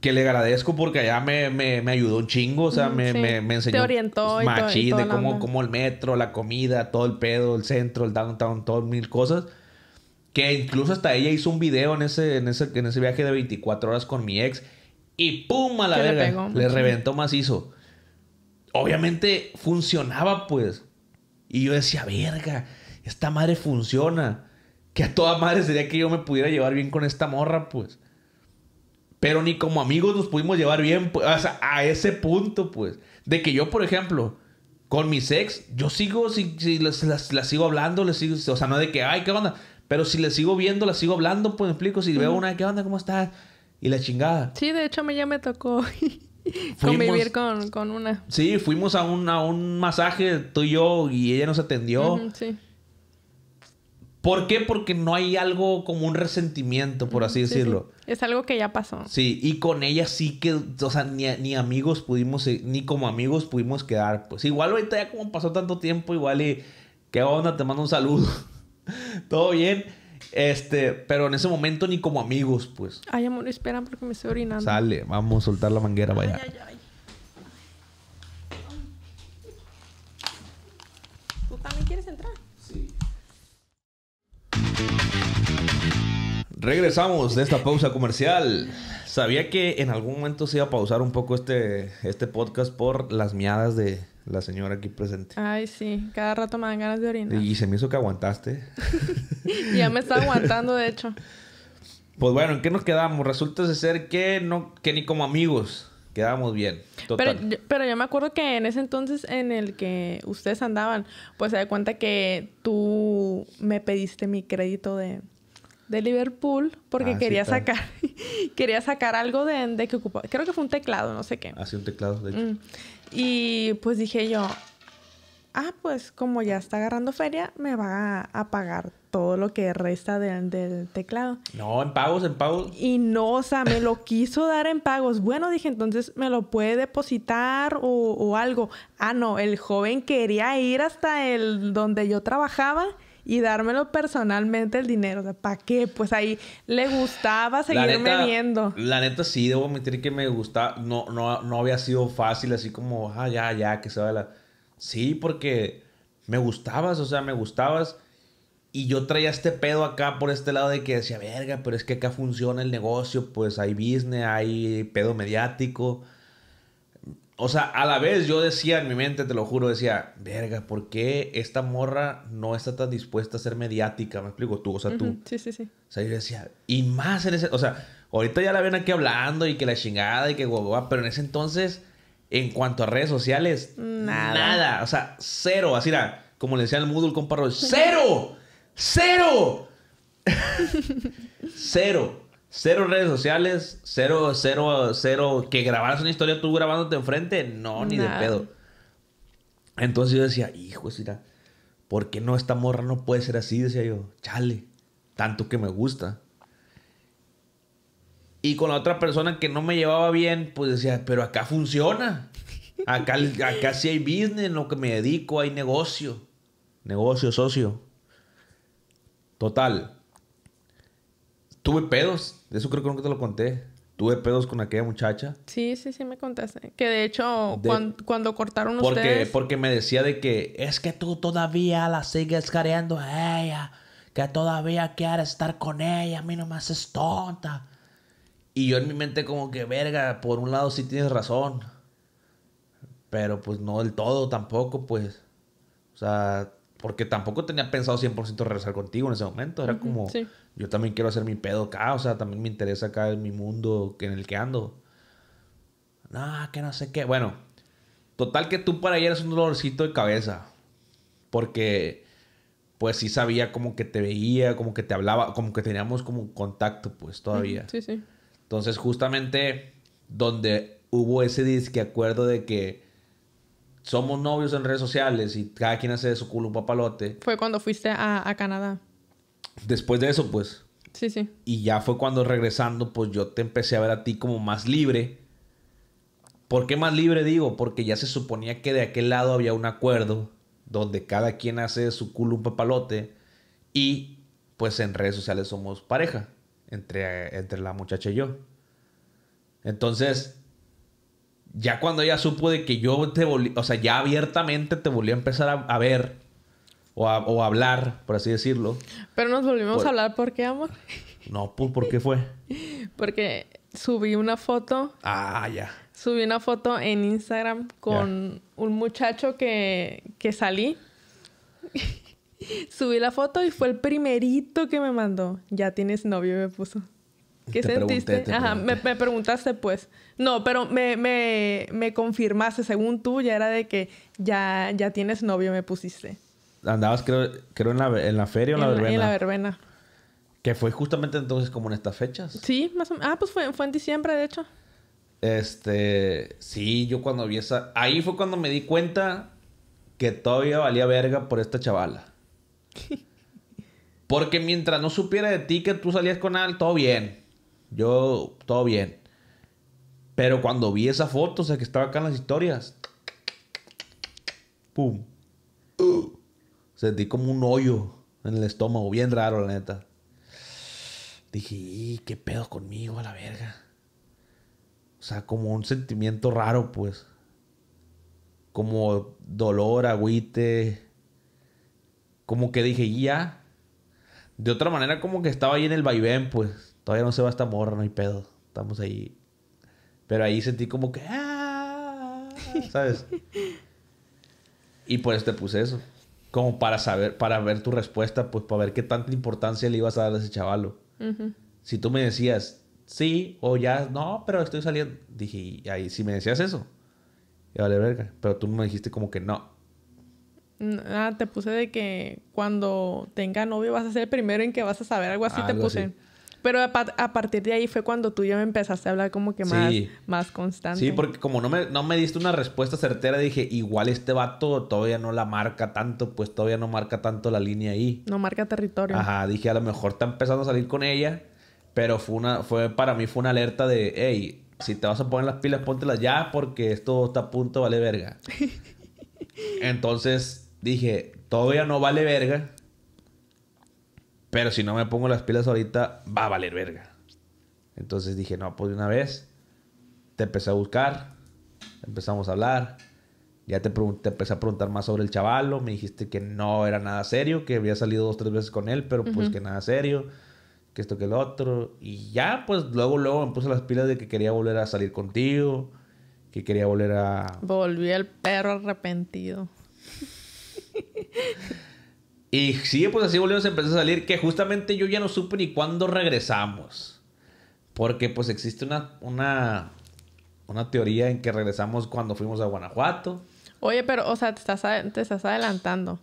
que le agradezco porque allá me, me, me ayudó un chingo, o sea, me, me, me, enseñó. Te orientó machín, de cómo, cómo, el metro, la comida, todo el pedo, el centro, el downtown, todas mil cosas. Que incluso hasta ella hizo un video en ese, en ese, viaje de 24 horas con mi ex. Y ¡pum! a la verga. Le, le reventó macizo. Obviamente funcionaba, pues. Y yo decía, verga, esta madre funciona. Que a toda madre sería que yo me pudiera llevar bien con esta morra, pues. Pero ni como amigos nos pudimos llevar bien, pues, a ese punto, pues. De que yo, por ejemplo, con mi ex, yo sigo, si, si sigo hablando, les sigo, o sea, no de que, ay, ¿qué onda? Pero si les sigo viendo, la sigo hablando, pues me explico, si veo una, ¿qué onda? ¿Cómo estás? Y la chingada. Sí, de hecho, a mí ya me tocó convivir con, con, una. Sí, fuimos a un, un masaje, tú y yo, y ella nos atendió. sí. ¿Por qué? Porque no hay algo como un resentimiento, por así decirlo. Es algo que ya pasó. Sí, y con ella sí que, o sea, ni, amigos pudimos, eh, ni como amigos pudimos quedar. Pues igual ahorita ya como pasó tanto tiempo, igual y, ¿qué onda? Te mando un saludo. Todo bien. Este, pero en ese momento ni como amigos, pues. Ay, amor, espera porque me estoy orinando. Sale, vamos a soltar la manguera, vaya. Ay, ay, ay. ¿Tú también quieres entrar? Regresamos de esta pausa comercial. Sabía que en algún momento se iba a pausar un poco este, este podcast por las miadas de la señora aquí presente. Ay, sí. Cada rato me dan ganas de orinar. Y se me hizo que aguantaste. ya me estaba aguantando, de hecho. Pues bueno, ¿en qué nos quedamos? Resulta ser que no, que ni como amigos quedamos bien. Pero, pero yo me acuerdo que en ese entonces en el que ustedes andaban, pues se da cuenta que tú me pediste mi crédito de de Liverpool porque ah, quería sacar quería sacar algo de, de, que ocupaba. Creo que fue un teclado, no sé qué. Así ah, un teclado, de mm. Y pues dije yo, ah, pues como ya está agarrando feria, me va a, pagar todo lo que resta del teclado. No, en pagos, en pagos. Y no, o sea, me lo quiso dar en pagos. Bueno, dije, entonces me lo puede depositar o, algo. Ah, no, el joven quería ir hasta el donde yo trabajaba y dármelo personalmente el dinero. O sea, ¿para qué? Pues ahí le gustaba seguirme la neta, La neta sí, debo admitir que me gustaba. No, no, no había sido fácil así como, ah, ya, ya, que se va la... Sí, porque me gustabas, o sea, me gustabas. Y yo traía este pedo acá por este lado de que decía, verga, pero es que acá funciona el negocio, pues hay business, hay pedo mediático o sea, a la vez yo decía en mi mente, te lo juro, decía, verga, ¿por qué esta morra no está tan dispuesta a ser mediática? Me explico tú, o sea, tú. Sí, sí, sí. O sea, yo decía, y más en ese, o sea, ahorita ya la ven aquí hablando y que la chingada y que guau, pero en ese entonces, en cuanto a redes sociales, nada. O sea, cero, así era, como le decía el Moodle, compa ¡cero! ¡Cero! ¡Cero! Cero redes sociales, cero, cero, cero. Que grabaras una historia tú grabándote enfrente, no, ni de pedo. Entonces yo decía, hijo, mira, ¿por qué no esta morra no puede ser así? Decía yo, chale, tanto que me gusta. Y con la otra persona que no me llevaba bien, pues decía, pero acá funciona. Acá, acá sí hay business, en lo que me dedico, hay negocio. Negocio, socio. Total tuve pedos. eso creo que nunca te lo conté. Tuve pedos con aquella muchacha. Sí, sí, sí me contaste. Que de hecho, cuando cortaron porque, ustedes... Porque me decía de que... Es que tú todavía la sigues careando a ella. Que todavía quieres estar con ella. A mí no me haces tonta. Y yo en mi mente como que... Verga, por un lado sí tienes razón. Pero pues no del todo tampoco, pues. O sea, porque tampoco tenía pensado 100% regresar contigo en ese momento. Era como, yo también quiero hacer mi pedo acá, o sea, también me interesa acá en mi mundo en el que ando. Nah, que no sé qué. Bueno, total que tú para allá eres un dolorcito de cabeza. Porque, pues sí sabía como que te veía, como que te hablaba, como que teníamos como contacto, pues todavía. Sí, sí. Entonces, justamente donde hubo ese disque acuerdo de que somos novios en redes sociales y cada quien hace de su culo un papalote. Fue cuando fuiste a Canadá después de eso, pues. Sí, sí. Y ya fue cuando regresando, pues yo te empecé a ver a ti como más libre. ¿Por qué más libre digo? Porque ya se suponía que de aquel lado había un acuerdo donde cada quien hace de su culo un papalote y pues en redes sociales somos pareja entre, entre la muchacha y yo. Entonces, ya cuando ella supo de que yo te volví, o sea, ya abiertamente te volví a empezar a ver o, hablar, por así decirlo. Pero nos volvimos a hablar, ¿por qué, amor? No, pues, ¿por qué fue? Porque subí una foto. Ah, ya. Subí una foto en Instagram con un muchacho que, que salí. subí la foto y fue el primerito que me mandó. Ya tienes novio, me puso. ¿Qué sentiste? me, preguntaste pues. No, pero me, me, me confirmaste, según tú, ya era de que ya, ya tienes novio, me pusiste andabas, creo, creo en, la, feria o en, la verbena. En la verbena. Que fue justamente entonces como en estas fechas. Sí, más o menos. Ah, pues fue, en diciembre, de hecho. Este, sí, yo cuando vi esa... Ahí fue cuando me di cuenta que todavía valía verga por esta chavala. Porque mientras no supiera de ti que tú salías con él, todo bien. Yo, todo bien. Pero cuando vi esa foto, o sea, que estaba acá en las historias. ¡Pum! Sentí como un hoyo en el estómago, bien raro, la neta. Dije, ¿qué pedo conmigo a la verga? O sea, como un sentimiento raro, pues. Como dolor, agüite. Como que dije, ya. De otra manera, como que estaba ahí en el vaivén, pues. Todavía no se va esta morra, no hay pedo. Estamos ahí. Pero ahí sentí como que. Ah", ¿Sabes? y pues te puse eso como para saber, para ver tu respuesta, pues para ver qué tanta importancia le ibas a dar a ese chavalo. Si tú me decías sí o ya no, pero estoy saliendo, dije, y ahí si me decías eso, ya vale verga, pero tú me dijiste como que no. nada ah, te puse de que cuando tenga novio vas a ser el primero en que vas a saber algo así, te puse. Pero a, partir de ahí fue cuando tú ya me empezaste a hablar como que más, más constante. Sí, porque como no me, no me diste una respuesta certera, dije, igual este vato todavía no la marca tanto, pues todavía no marca tanto la línea ahí. No marca territorio. Ajá, dije, a lo mejor está empezando a salir con ella, pero fue una, fue, para mí fue una alerta de, hey, si te vas a poner las pilas, póntelas ya porque esto está a punto, vale verga. Entonces dije, todavía no vale verga, pero si no me pongo las pilas ahorita, va a valer verga. Entonces dije, no, pues de una vez, te empecé a buscar, empezamos a hablar. Ya te, empecé a preguntar más sobre el chavalo. Me dijiste que no era nada serio, que había salido dos, tres veces con él, pero pues que nada serio, que esto, que el otro. Y ya, pues luego, luego me puse las pilas de que quería volver a salir contigo, que quería volver a. Volví al perro arrepentido. Y sí, pues así volvimos a empezar a salir, que justamente yo ya no supe ni cuándo regresamos. Porque pues existe una, una, una teoría en que regresamos cuando fuimos a Guanajuato. Oye, pero, o sea, te estás, te estás adelantando.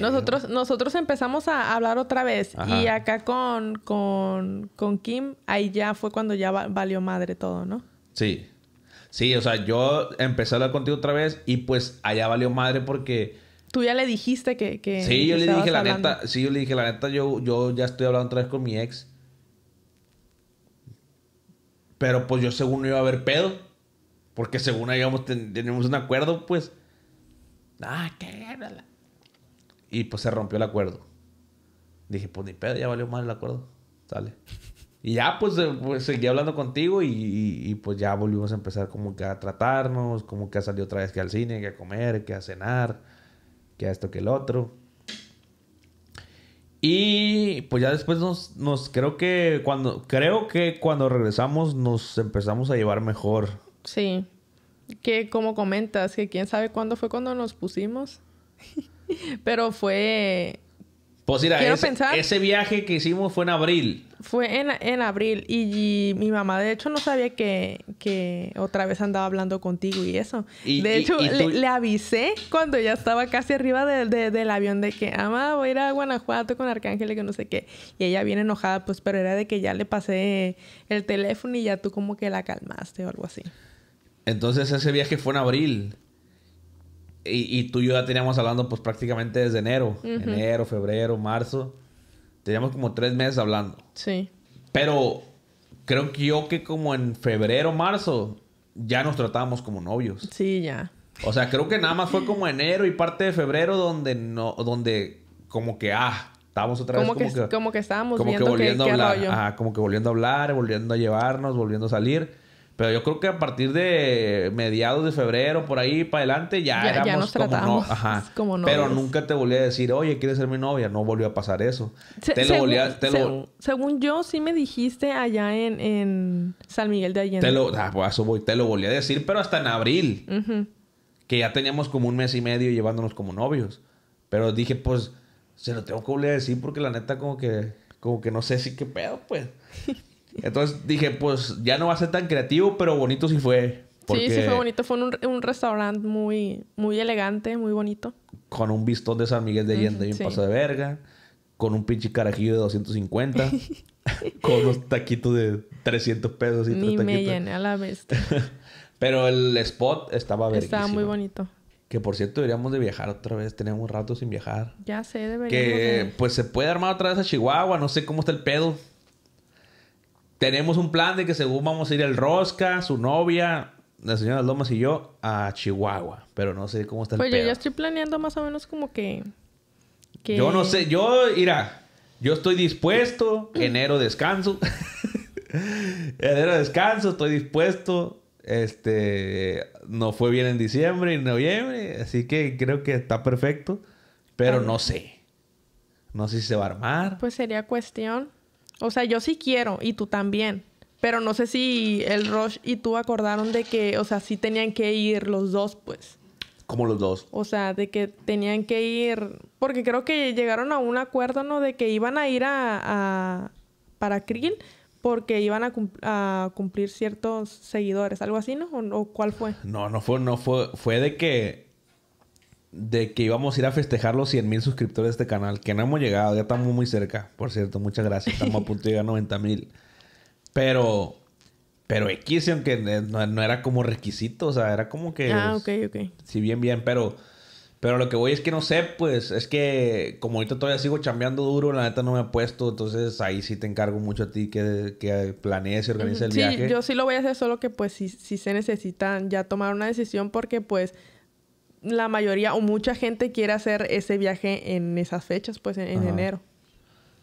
Nosotros, nosotros empezamos a hablar otra vez y acá con, con, con, Kim, ahí ya fue cuando ya valió madre todo, ¿no? Sí, sí, o sea, yo empecé a hablar contigo otra vez y pues allá valió madre porque Tú ya le dijiste que... que sí, yo le dije la neta. Sí, yo le dije la neta. Yo, ya estoy hablando otra vez con mi ex. Pero pues yo según no iba a haber pedo. Porque según digamos tenemos un acuerdo, pues... Ah, qué... Y pues se rompió el acuerdo. Dije, pues ni pedo, ya valió mal el acuerdo. Sale. Y ya pues, eh, pues seguí hablando contigo y, y, pues ya volvimos a empezar como que a tratarnos, como que a salir otra vez que al cine, que a comer, que a cenar que esto, que el otro. Y pues ya después nos, nos creo que cuando creo que cuando regresamos nos empezamos a llevar mejor. Sí. Que como comentas, que quién sabe cuándo fue cuando nos pusimos. Pero fue pues ese, ese viaje que hicimos fue en abril. Fue en, abril y, mi mamá de hecho no sabía que, otra vez andaba hablando contigo y eso. de hecho le, avisé cuando ya estaba casi arriba del avión de que, ama, voy a ir a Guanajuato con Arcángel y que no sé qué. Y ella viene enojada, pues, pero era de que ya le pasé el teléfono y ya tú como que la calmaste o algo así. Entonces ese viaje fue en abril. Y, tú y yo ya teníamos hablando pues prácticamente desde enero. Enero, febrero, marzo. Teníamos como tres meses hablando. Sí. Pero creo que yo que como en febrero, marzo, ya nos tratábamos como novios. Sí, ya. O sea, creo que nada más fue como enero y parte de febrero donde no, donde como que ah, estábamos otra vez como, que, como que estábamos viendo que volviendo a hablar, ajá, como que volviendo a hablar, volviendo a llevarnos, volviendo a salir. Pero yo creo que a partir de mediados de febrero, por ahí para adelante, ya, éramos nos como, no, como novios. Pero nunca te volví a decir, oye, ¿quieres ser mi novia? No volvió a pasar eso. según, yo, sí me dijiste allá en, San Miguel de Allende. Te lo, ah, pues, lo volví a decir, pero hasta en abril. Que ya teníamos como un mes y medio llevándonos como novios. Pero dije, pues, se lo tengo que volver a decir porque la neta como que... Como que no sé si qué pedo, pues. Entonces dije, pues ya no va a ser tan creativo, pero bonito sí fue. Sí, sí fue bonito. Fue un, restaurante muy, muy elegante, muy bonito. Con un bistón de San Miguel de Allende y un paso de verga. Con un pinche carajillo de 250. con unos taquitos de 300 pesos y Ni me llené a la vez. Pero el spot estaba verguísimo. Estaba muy bonito. Que por cierto, deberíamos de viajar otra vez. Tenemos un rato sin viajar. Ya sé, deberíamos Que pues se puede armar otra vez a Chihuahua. No sé cómo está el pedo. Tenemos un plan de que según vamos a ir el Rosca, su novia, la señora Lomas y yo a Chihuahua. Pero no sé cómo está el Pues yo ya estoy planeando más o menos como que, Yo no sé. Yo, irá yo estoy dispuesto. enero descanso. enero descanso, estoy dispuesto. Este, no fue bien en diciembre y noviembre. Así que creo que está perfecto. Pero ah. no sé. No sé si se va a armar. Pues sería cuestión. O sea, yo sí quiero y tú también. Pero no sé si el Rush y tú acordaron de que, o sea, sí tenían que ir los dos, pues. ¿Cómo los dos? O sea, de que tenían que ir. Porque creo que llegaron a un acuerdo, ¿no? De que iban a ir a. para Krill porque iban a, cumplir ciertos seguidores, algo así, ¿no? ¿O, cuál fue? No, no fue, no fue, fue de que de que íbamos a ir a festejar los 100 mil suscriptores de este canal, que no hemos llegado, ya estamos muy cerca, por cierto, muchas gracias, estamos a punto de llegar a 90 mil. Pero, pero X, aunque eh, no, era como requisito, o sea, era como que... Ah, ok, ok. Sí, bien, bien, pero, pero lo que voy es que no sé, pues, es que como ahorita todavía sigo chambeando duro, la neta no me he puesto, entonces ahí sí te encargo mucho a ti que, que planees y organices el viaje. Sí, yo sí lo voy a hacer, solo que pues si se necesitan ya tomar una decisión porque pues la mayoría o mucha gente quiere hacer ese viaje en esas fechas, pues en, enero.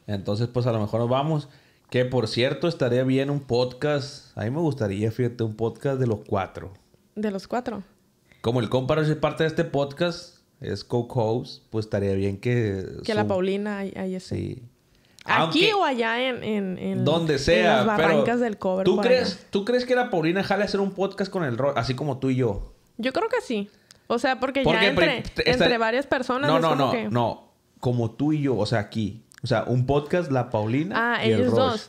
Entonces, pues a lo mejor nos vamos. Que por cierto, estaría bien un podcast. A mí me gustaría, fíjate, un podcast de los cuatro. De los cuatro. Como el comparo es parte de este podcast, es co-host, pues estaría bien que. Que la Paulina ahí esté. Sí. Aquí o allá en. donde sea. las barrancas del cover. ¿tú crees, que la Paulina jale hacer un podcast con el rock, así como tú y yo? Yo creo que sí. O sea, porque, ya entre, varias personas. No, no, no, no. Como tú y yo, o sea, aquí. O sea, un podcast, la Paulina. Ah, ellos dos.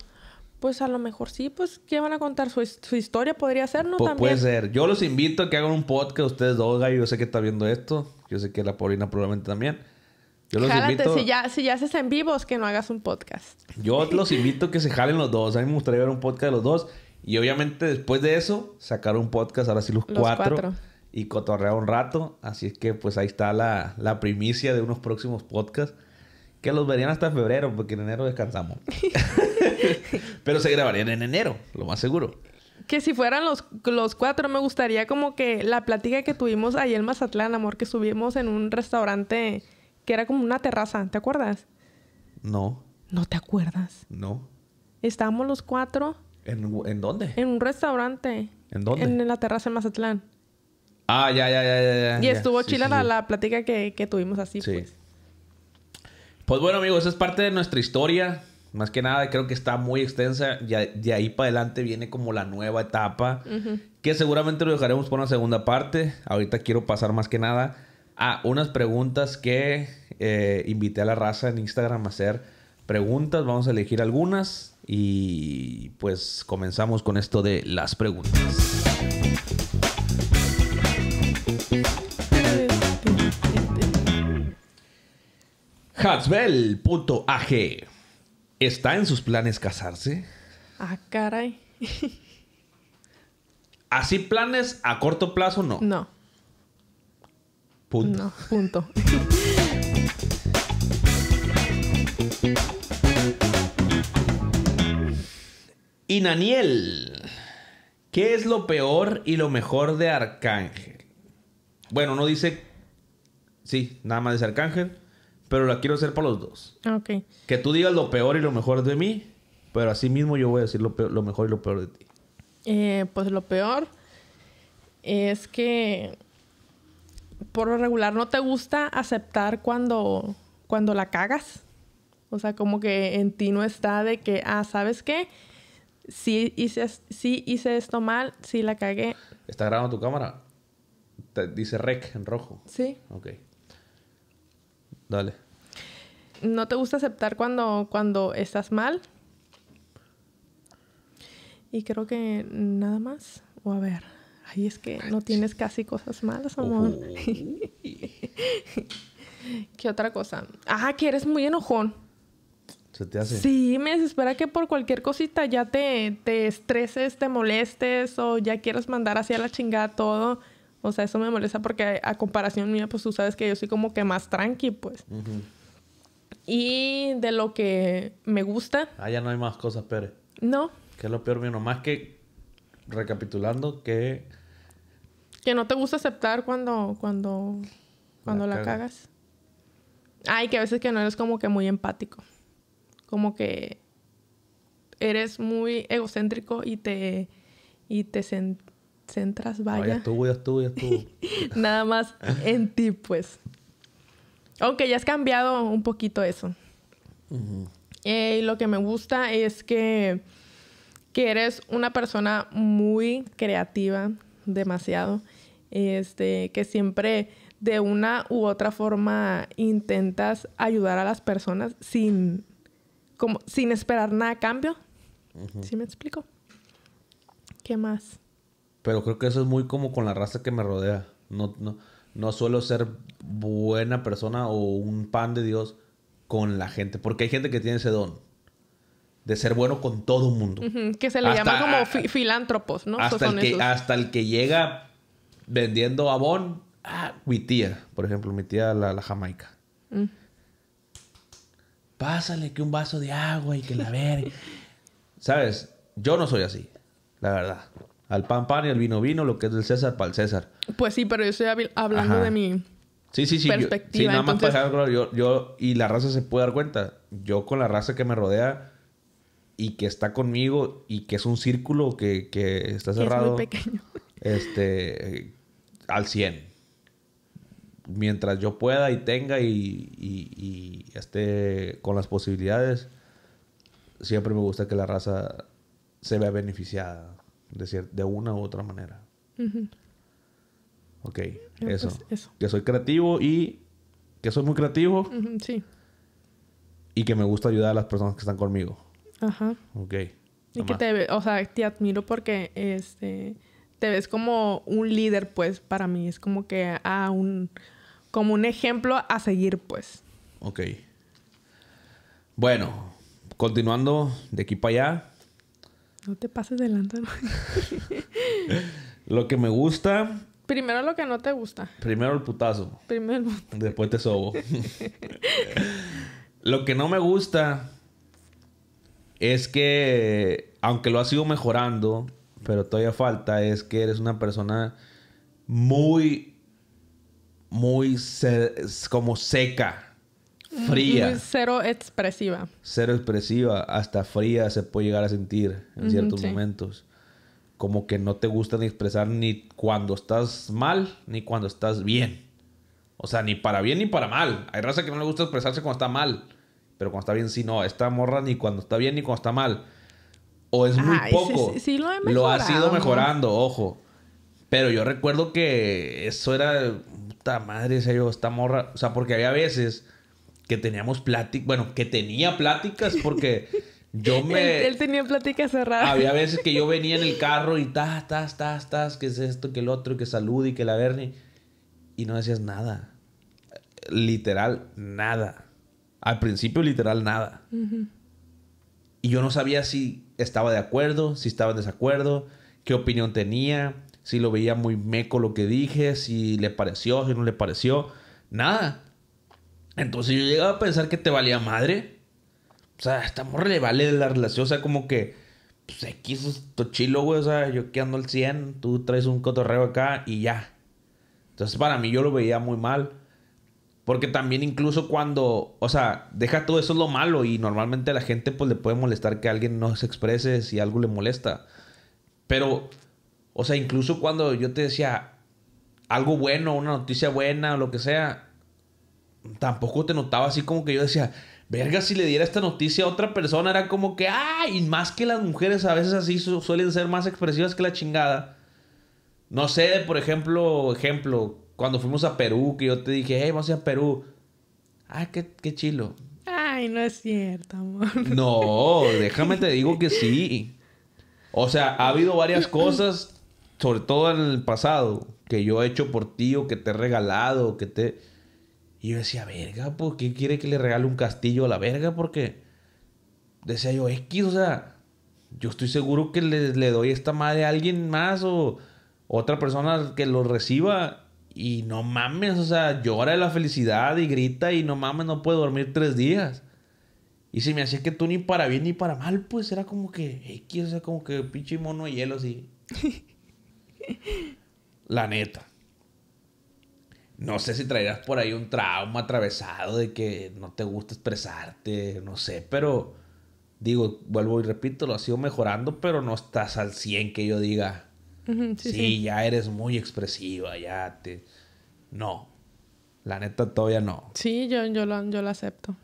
Pues a lo mejor sí, pues que van a contar? Su, historia podría ser, ¿no? Puede ser. Yo los invito a que hagan un podcast, ustedes dos, Yo sé que está viendo esto. Yo sé que la Paulina probablemente también. Yo los Jálate, si ya, si ya haces en vivos, que no hagas un podcast. Yo los invito a que se jalen los dos. A mí me gustaría ver un podcast de los dos. Y obviamente después de eso, sacar un podcast, ahora sí los, cuatro y cotorrear un rato. Así es que pues ahí está la, primicia de unos próximos podcasts. Que los verían hasta febrero, porque en enero descansamos. Pero se grabarían en enero, lo más seguro. Que si fueran los, los cuatro, me gustaría como que la plática que tuvimos ahí en Mazatlán, amor, que subimos en un restaurante que era como una terraza, ¿te acuerdas? No. ¿No te acuerdas? No. Estábamos los cuatro. ¿En, dónde? En un restaurante. ¿En dónde? En, la terraza de Mazatlán. Ah, ya, ya, ya, ya. y estuvo chila la, plática que, tuvimos así. Sí. Pues. pues. bueno, amigos, es parte de nuestra historia. Más que nada, creo que está muy extensa. Ya, de ahí para adelante viene como la nueva etapa. Que seguramente lo dejaremos por una segunda parte. Ahorita quiero pasar más que nada a unas preguntas que eh, invité a la raza en Instagram a hacer preguntas. Vamos a elegir algunas. Y pues comenzamos con esto de las preguntas. AG ¿Está en sus planes casarse? Ah, caray. ¿Así planes a corto plazo no? No. Punto. No, punto. y Daniel. ¿qué es lo peor y lo mejor de Arcángel? Bueno, no dice. Sí, nada más dice Arcángel pero la quiero hacer para los dos. Ah, ok. Que tú digas lo peor y lo mejor de mí, pero así mismo yo voy a decir lo, peor, mejor y lo peor de ti. Eh, pues lo peor es que por lo regular no te gusta aceptar cuando, cuando la cagas. O sea, como que en ti no está de que, ah, ¿sabes qué? Sí hice, esto mal, sí la cagué. ¿Está grabando tu cámara? dice rec en rojo. Sí. Ok. Dale. ¿No te gusta aceptar cuando, cuando estás mal? Y creo que nada más. O a ver. Ay, es que no tienes casi cosas malas, amor. ¿Qué otra cosa? Ah, que eres muy enojón. ¿Se te hace? Sí, me desespera que por cualquier cosita ya te, te estreses, te molestes o ya quieras mandar hacia la chingada todo. O sea, eso me molesta porque a comparación mía, pues tú sabes que yo soy como que más tranqui, pues. Y de lo que me gusta. Ah, ya no hay más cosas, Pérez. No. Que es lo peor mío, más que recapitulando que. Que no te gusta aceptar cuando. cuando. cuando la, cagas. Ay, que a veces que no eres como que muy empático. Como que eres muy egocéntrico y te. y te centras, vaya. Nada más en ti, pues. Aunque ya has cambiado un poquito eso. Eh, y lo que me gusta es que, que eres una persona muy creativa, demasiado. Este, que siempre de una u otra forma intentas ayudar a las personas sin, como, sin esperar nada a cambio. si ¿Sí me explico? ¿Qué más? Pero creo que eso es muy como con la raza que me rodea. No, no, suelo ser buena persona o un pan de Dios con la gente. Porque hay gente que tiene ese don de ser bueno con todo el mundo. Que se le llama como filántropos, ¿no? Hasta el, que, hasta el, que, llega vendiendo abón. Ah, mi tía, por ejemplo, mi tía la, la jamaica. Mm. Pásale que un vaso de agua y que la ver. ¿Sabes? Yo no soy así, la verdad al pan pan y al vino vino, lo que es del César para el César. Pues sí, pero yo estoy hablando de mi perspectiva. y la raza se puede dar cuenta, yo con la raza que me rodea y que está conmigo y que es un círculo que, está cerrado. Este, al 100. Mientras yo pueda y tenga y esté con las posibilidades, siempre me gusta que la raza se vea beneficiada de, de una u otra manera. Ok, pues, eso. Que soy creativo y que soy muy creativo. sí. Y que me gusta ayudar a las personas que están conmigo. Ajá. Ok. Y que te, o sea, te admiro porque este te ves como un líder, pues, para mí. Es como que A un como un ejemplo a seguir, pues. Ok. Bueno, continuando de aquí para allá. No te pases delante. lo que me gusta. Primero lo que no te gusta. Primero el putazo. Primero el putazo. Después te sobo. lo que no me gusta es que, aunque lo has ido mejorando, pero todavía falta, es que eres una persona muy, muy como seca Fría. Cero expresiva. Cero expresiva, hasta fría se puede llegar a sentir en ciertos momentos. Como que no te gusta ni expresar ni cuando estás mal, ni cuando estás bien. O sea, ni para bien ni para mal. Hay raza que no le gusta expresarse cuando está mal. Pero cuando está bien, sí, no. está morra ni cuando está bien ni cuando está mal. O es muy poco. Sí, lo, lo ha sido mejorando, ojo. Pero yo recuerdo que eso era. Puta madre, se yo, esta morra. O sea, porque había veces que teníamos pláticas, bueno, que tenía pláticas porque yo me... él, tenía pláticas cerradas. Había veces que yo venía en el carro y tas, tas, tas, tas, que es esto, que el otro, que salud y que la Bernie. Y no decías nada. Literal, nada. Al principio, literal, nada. Y yo no sabía si estaba de acuerdo, si estaba en desacuerdo, qué opinión tenía, si lo veía muy meco lo que dije, si le pareció, si no le pareció. Nada. Entonces yo llegaba a pensar que te valía madre. O sea, estamos morra le vale la relación. O sea, como que, pues aquí es tu chilo, güey. O sea, yo que ando al 100, tú traes un cotorreo acá y ya. Entonces para mí yo lo veía muy mal. Porque también incluso cuando, o sea, deja todo eso lo malo y normalmente a la gente pues le puede molestar que alguien no se exprese si algo le molesta. Pero, o sea, incluso cuando yo te decía algo bueno, una noticia buena o lo que sea, tampoco te notaba así como que yo decía, verga, si le diera esta noticia a otra persona, era como que, ay, y más que las mujeres a veces así suelen ser más expresivas que la chingada. No sé, por ejemplo, ejemplo, cuando fuimos a Perú, que yo te dije, hey, vamos a Perú. Ay, qué, qué chilo. Ay, no es cierto, amor. No, déjame te digo que sí. O sea, ha habido varias cosas, sobre todo en el pasado, que yo he hecho por ti o que te he regalado, que te y yo decía, verga, pues, qué quiere que le regale un castillo a la verga? Porque decía yo, X, o sea, yo estoy seguro que le, doy esta madre a alguien más o otra persona que lo reciba. Y no mames, o sea, llora de la felicidad y grita y no mames, no puede dormir tres días. Y se me hacía que tú ni para bien ni para mal, pues era como que X, o sea, como que pinche mono de hielo así. la neta. No sé si traerás por ahí un trauma atravesado de que no te gusta expresarte, no sé, pero digo, vuelvo y repito, lo has ido mejorando, pero no estás al 100 que yo diga, sí, ya eres muy expresiva, ya te... No, la neta todavía no. Sí, yo, yo, lo, yo lo acepto.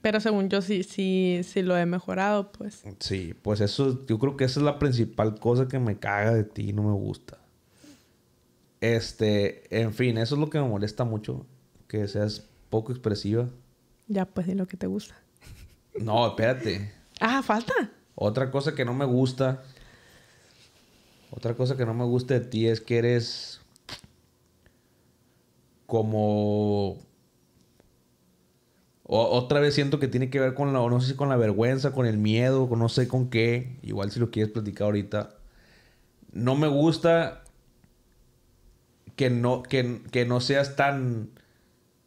Pero según yo sí, sí, sí lo he mejorado, pues. Sí, pues eso, yo creo que esa es la principal cosa que me caga de ti, y no me gusta. Este, en fin, eso es lo que me molesta mucho, que seas poco expresiva. Ya, pues de lo que te gusta. No, espérate. ah, falta. Otra cosa que no me gusta. Otra cosa que no me gusta de ti es que eres como otra vez siento que tiene que ver con la, no sé si con la vergüenza, con el miedo, con no sé con qué. Igual si lo quieres platicar ahorita. No me gusta que no, que, no seas tan...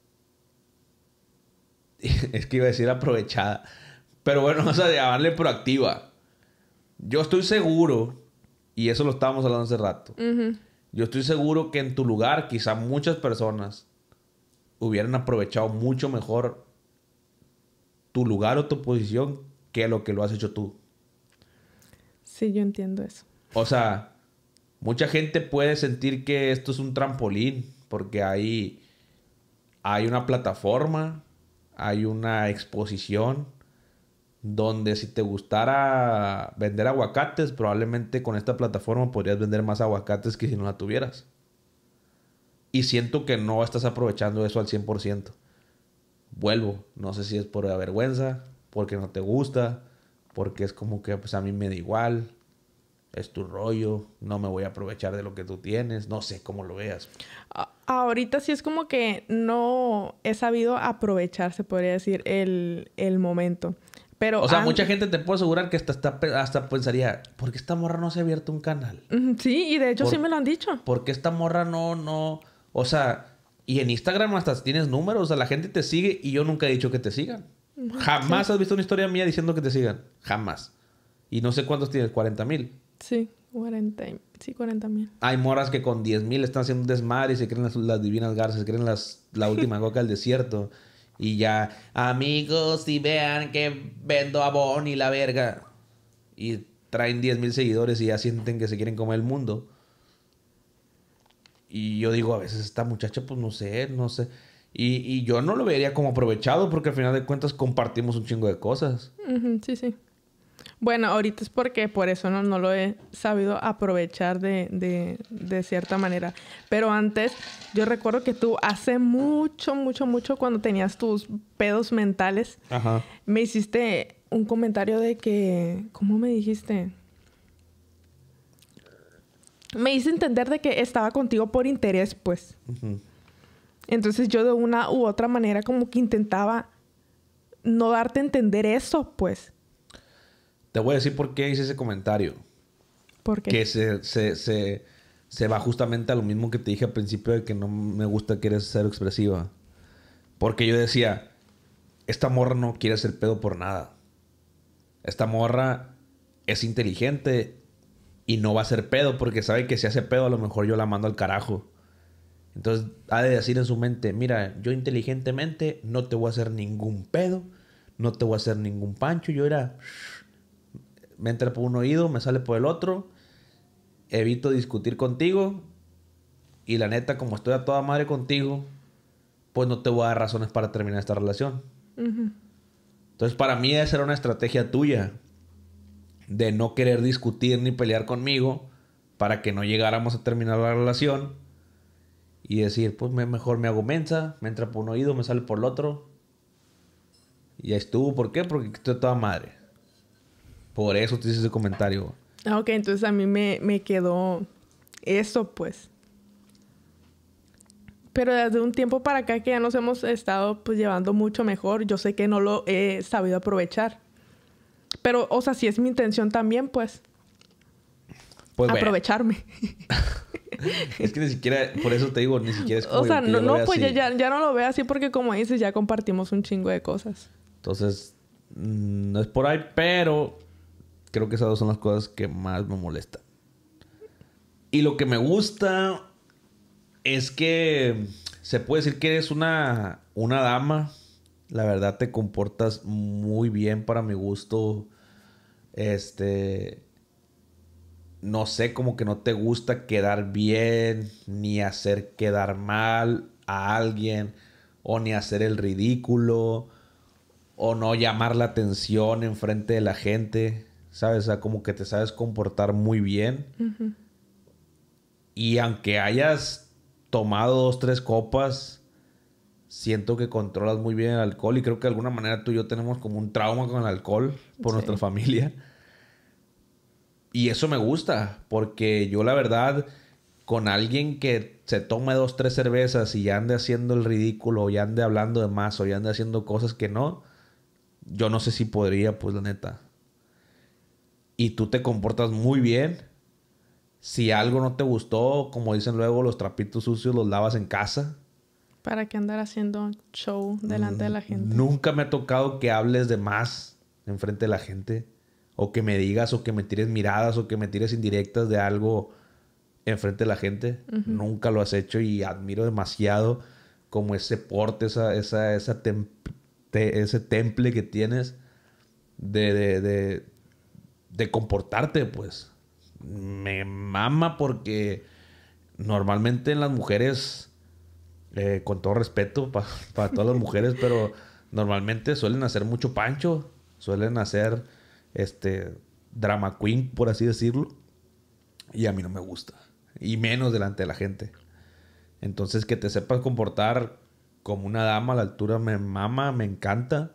es que iba a decir aprovechada. Pero bueno, vamos a llamarle proactiva. Yo estoy seguro, y eso lo estábamos hablando hace rato, yo estoy seguro que en tu lugar quizá muchas personas hubieran aprovechado mucho mejor tu lugar o tu posición que lo que lo has hecho tú. Sí, yo entiendo eso. O sea, Mucha gente puede sentir que esto es un trampolín, porque hay, hay una plataforma, hay una exposición, donde si te gustara vender aguacates, probablemente con esta plataforma podrías vender más aguacates que si no la tuvieras. Y siento que no estás aprovechando eso al 100%. Vuelvo, no sé si es por vergüenza, porque no te gusta, porque es como que pues a mí me da igual, es tu rollo, no me voy a aprovechar de lo que tú tienes, no sé cómo lo veas. Ahorita sí es como que no he sabido aprovechar, se podría decir, el, momento. Pero o sea, mucha gente te puedo asegurar que hasta, hasta, pensaría, ¿por qué esta morra no se ha abierto un canal? Sí, y de hecho sí me lo han dicho. ¿Por qué esta morra no, no? O sea, y en Instagram hasta tienes números, o sea, la gente te sigue y yo nunca he dicho que te sigan. Jamás has visto una historia mía diciendo que te sigan. Jamás. Y no sé cuántos tienes, 40 mil. Sí, 40, sí, 40 mil. Hay moras que con 10 mil están haciendo un desmadre y se creen las, divinas garzas, se creen las, la última goca del desierto. Y ya, amigos, si vean que vendo a Bonnie la verga. Y traen 10 mil seguidores y ya sienten que se quieren comer el mundo. Y yo digo, a veces esta muchacha, pues no sé, no sé. Y, yo no lo vería como aprovechado porque al final de cuentas compartimos un chingo de cosas. sí, sí. Bueno, ahorita es porque por eso no, lo he sabido aprovechar de, cierta manera. Pero antes, yo recuerdo que tú hace mucho, mucho, mucho cuando tenías tus pedos mentales, me hiciste un comentario de que, ¿cómo me dijiste? Me hice entender de que estaba contigo por interés, pues. Entonces yo de una u otra manera como que intentaba no darte a entender eso, pues. Te voy a decir por qué hice ese comentario. ¿Por qué? Que se, va justamente a lo mismo que te dije al principio de que no me gusta que eres ser expresiva. Porque yo decía, esta morra no quiere hacer pedo por nada. Esta morra es inteligente y no va a hacer pedo porque sabe que si hace pedo a lo mejor yo la mando al carajo. Entonces ha de decir en su mente, mira, yo inteligentemente no te voy a hacer ningún pedo, no te voy a hacer ningún pancho, yo era me entra por un oído, me sale por el otro, evito discutir contigo y la neta, como estoy a toda madre contigo, pues no te voy a dar razones para terminar esta relación. Entonces, para mí esa era una estrategia tuya de no querer discutir ni pelear conmigo para que no llegáramos a terminar la relación y decir, pues mejor me hago mensa, me entra por un oído, me sale por el otro. Y ya estuvo, ¿por qué? Porque estoy a toda madre. Por eso te hice ese comentario. Ah, ok, entonces a mí me, quedó eso, pues. Pero desde un tiempo para acá que ya nos hemos estado pues llevando mucho mejor, yo sé que no lo he sabido aprovechar. Pero, o sea, si es mi intención también, pues. pues aprovecharme. es que ni siquiera, por eso te digo, ni siquiera es O sea, no, pues ya, ya, no lo veo así porque como dices, ya compartimos un chingo de cosas. Entonces, mm, no es por ahí, pero Creo que esas dos son las cosas que más me molestan. Y lo que me gusta es que se puede decir que eres una, dama. La verdad te comportas muy bien para mi gusto. Este. No sé, como que no te gusta quedar bien, ni hacer quedar mal a alguien, o ni hacer el ridículo, o no llamar la atención en frente de la gente. ¿sabes? O sea, como que te sabes comportar muy bien. Y aunque hayas tomado dos, tres copas, siento que controlas muy bien el alcohol. Y creo que de alguna manera tú y yo tenemos como un trauma con el alcohol por nuestra familia. Y eso me gusta, porque yo la verdad, con alguien que se tome dos, tres cervezas y ya ande haciendo el ridículo, o ya ande hablando de más, o ya ande haciendo cosas que no, yo no sé si podría, pues la neta y tú te comportas muy bien. Si algo no te gustó, como dicen luego, los trapitos sucios los lavas en casa. ¿Para qué andar haciendo show delante de la mm, gente? Nunca me ha tocado que hables de más frente de la gente. O que me digas, o que me tires miradas, o que me tires indirectas de algo frente de la gente. Nunca lo has hecho y admiro demasiado como ese porte, esa, esa, esa ese temple que tienes de de comportarte, pues. Me mama porque normalmente en las mujeres, eh, con todo respeto para todas las mujeres, pero normalmente suelen hacer mucho pancho, suelen hacer este drama queen, por así decirlo. Y a mí no me gusta. Y menos delante de la gente. Entonces que te sepas comportar como una dama a la altura me mama, me encanta.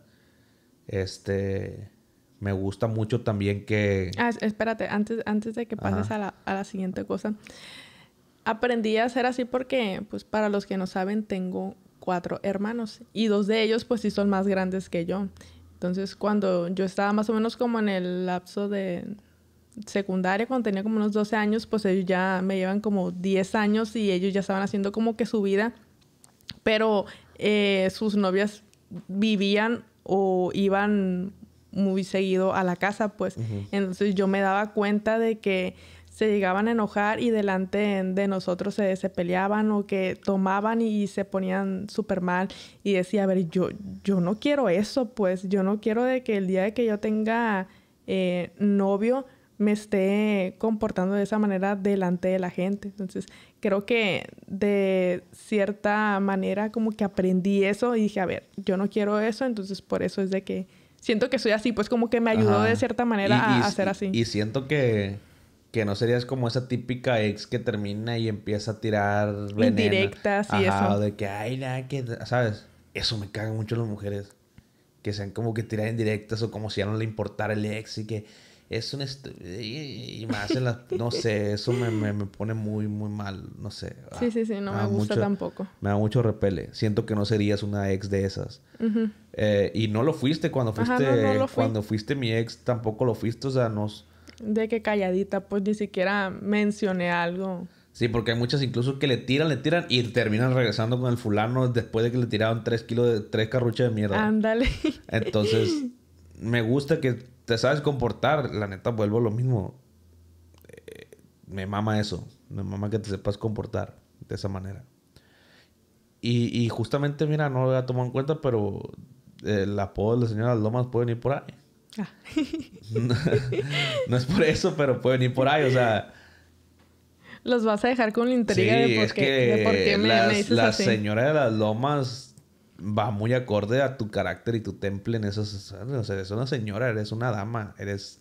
Este me gusta mucho también que... Ah, espérate, antes, antes de que pases a la, siguiente cosa. Aprendí a ser así porque, pues para los que no saben, tengo cuatro hermanos y dos de ellos pues sí son más grandes que yo. Entonces cuando yo estaba más o menos como en el lapso de secundaria, cuando tenía como unos 12 años, pues ellos ya me llevan como 10 años y ellos ya estaban haciendo como que su vida, pero eh, sus novias vivían o iban muy seguido a la casa, pues. Entonces yo me daba cuenta de que se llegaban a enojar y delante de nosotros se, se peleaban o que tomaban y, se ponían súper mal y decía, a ver, yo, yo no quiero eso, pues yo no quiero de que el día de que yo tenga eh, novio me esté comportando de esa manera delante de la gente. Entonces, creo que de cierta manera como que aprendí eso y dije, a ver, yo no quiero eso, entonces por eso es de que siento que soy así, pues como que me ayudó de cierta manera a, hacer ser así. Y, siento que, que, no serías como esa típica ex que termina y empieza a tirar veneno. Indirectas y Ajá, eso. de que, ay, nada, que, ¿sabes? Eso me cagan mucho las mujeres. Que sean como que tiran indirectas o como si ya no le importara el ex y que es un... Y, más las... No sé, eso me, pone muy, muy mal. No sé. sí, sí, sí. No ah, me, gusta tampoco. Me da mucho repele. Siento que no serías una ex de esas. Eh, y no lo fuiste cuando fuiste... Cuando fuiste mi ex tampoco lo fuiste. O sea, no... De que calladita, pues ni siquiera mencioné algo. Sí, porque hay muchas incluso que le tiran, le tiran y terminan regresando con el fulano después de que le tiraron tres kilos de tres carruchas de mierda. Ándale. Entonces, me gusta que te sabes comportar, la neta vuelvo a lo mismo. Eh, me mama eso. Me mama que te sepas comportar de esa manera. Y, justamente, mira, no lo había tomado en cuenta, pero eh, el apodo de la señora Lomas puede venir por ahí. Ah. no, es por eso, pero puede venir por ahí, o sea. Los vas a dejar con la intriga de por qué, las, dices la señora de las Lomas va muy acorde a tu carácter y tu temple en esos... O sea, eres una señora, eres una dama, eres...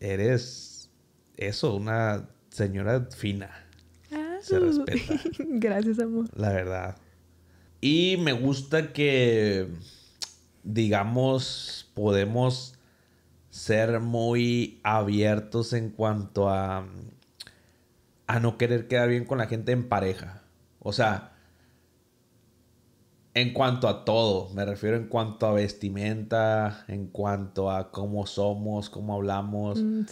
Eres... Eso, una señora fina. Ah. Se respeta. Gracias, amor. La verdad. Y me gusta que, digamos, podemos ser muy abiertos en cuanto a... A no querer quedar bien con la gente en pareja. O sea en cuanto a todo, me refiero en cuanto a vestimenta, en cuanto a cómo somos, cómo hablamos. Mm,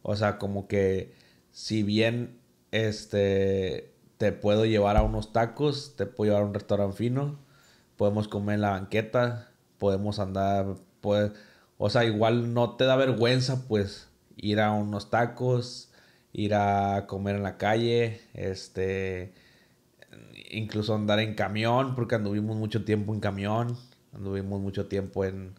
o sea, como que si bien este te puedo llevar a unos tacos, te puedo llevar a un restaurante fino, podemos comer en la banqueta, podemos andar, pues, o sea, igual no te da vergüenza pues ir a unos tacos, ir a comer en la calle, este incluso andar en camión, porque anduvimos mucho tiempo en camión, anduvimos mucho tiempo en,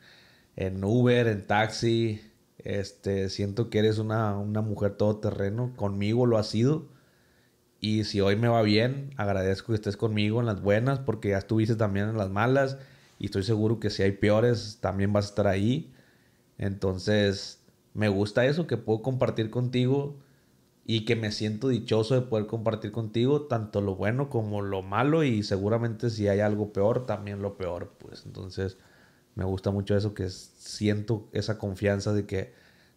en Uber, en taxi. Este, siento que eres una, una mujer todoterreno, conmigo lo has sido. Y si hoy me va bien, agradezco que estés conmigo en las buenas, porque ya estuviste también en las malas. Y estoy seguro que si hay peores, también vas a estar ahí. Entonces, me gusta eso, que puedo compartir contigo y que me siento dichoso de poder compartir contigo tanto lo bueno como lo malo y seguramente si hay algo peor, también lo peor, pues entonces me gusta mucho eso que siento esa confianza de que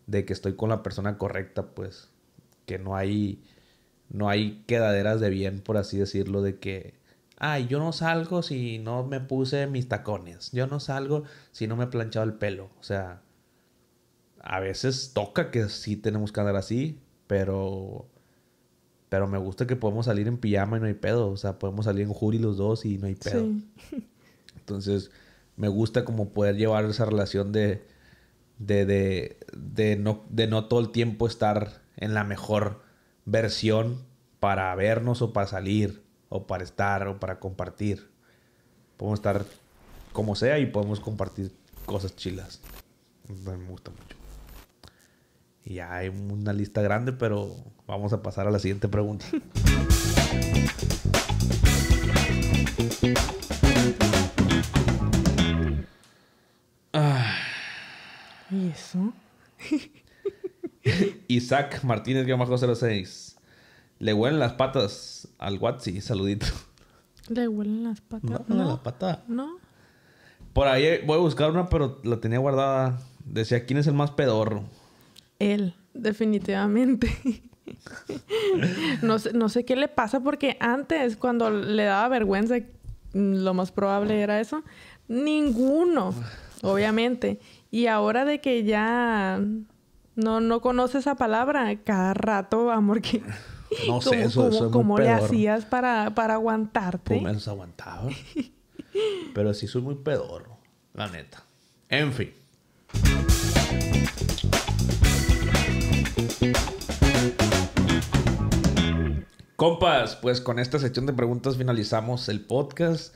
de que estoy con la persona correcta, pues que no hay no hay quedaderas de bien, por así decirlo, de que ay, yo no salgo si no me puse mis tacones, yo no salgo si no me he planchado el pelo, o sea, a veces toca que sí tenemos que andar así, pero me gusta que podemos salir en pijama y no hay pedo, o sea, podemos salir en jury los dos y no hay pedo. Entonces, me gusta como poder llevar esa relación de de, de, no, de no todo el tiempo estar en la mejor versión para vernos o para salir o para estar o para compartir. Podemos estar como sea y podemos compartir cosas chilas. Me gusta mucho ya hay una lista grande, pero vamos a pasar a la siguiente pregunta. ¿Y eso? Isaac Martínez, bajo 06. Le huelen las patas al Watsi. Saludito. ¿Le huelen las patas? No, las patas. No. Por ahí voy a buscar una, pero la tenía guardada. Decía, ¿quién es el más pedorro? Él, definitivamente. no, sé, no sé qué le pasa porque antes, cuando le daba vergüenza, lo más probable era eso. Ninguno, obviamente. Y ahora de que ya no, no conoce esa palabra, cada rato, amor, que... No sé, eso, ¿cómo le hacías para, para aguantarte? Pues aguantaba. Pero sí soy muy pedorro, la neta. En fin. Compas, pues con esta sección de preguntas finalizamos el podcast.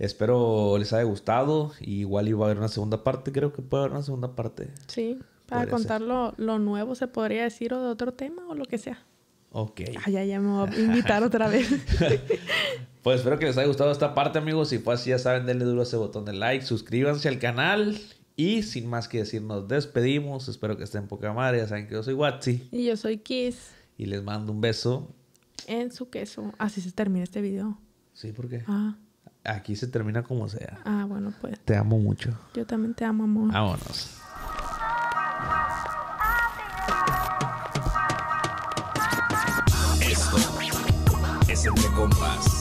Espero les haya gustado. Igual iba a haber una segunda parte, creo que puede haber una segunda parte. Sí, para contar lo, nuevo se podría decir o de otro tema o lo que sea. Ok. Ah, ya, ya me voy a invitar otra vez. pues espero que les haya gustado esta parte, amigos. Si fue ya saben, denle duro a ese botón de like, suscríbanse al canal y sin más que decir, nos despedimos. Espero que estén poca madre. Ya saben que yo soy Watsi. Y yo soy Kiss. Y les mando un beso. En su queso. Así se termina este video. Sí, ¿por qué? Ah. Aquí se termina como sea. Ah, bueno, pues. Te amo mucho. Yo también te amo, amor. Vámonos. Esto es entre compás.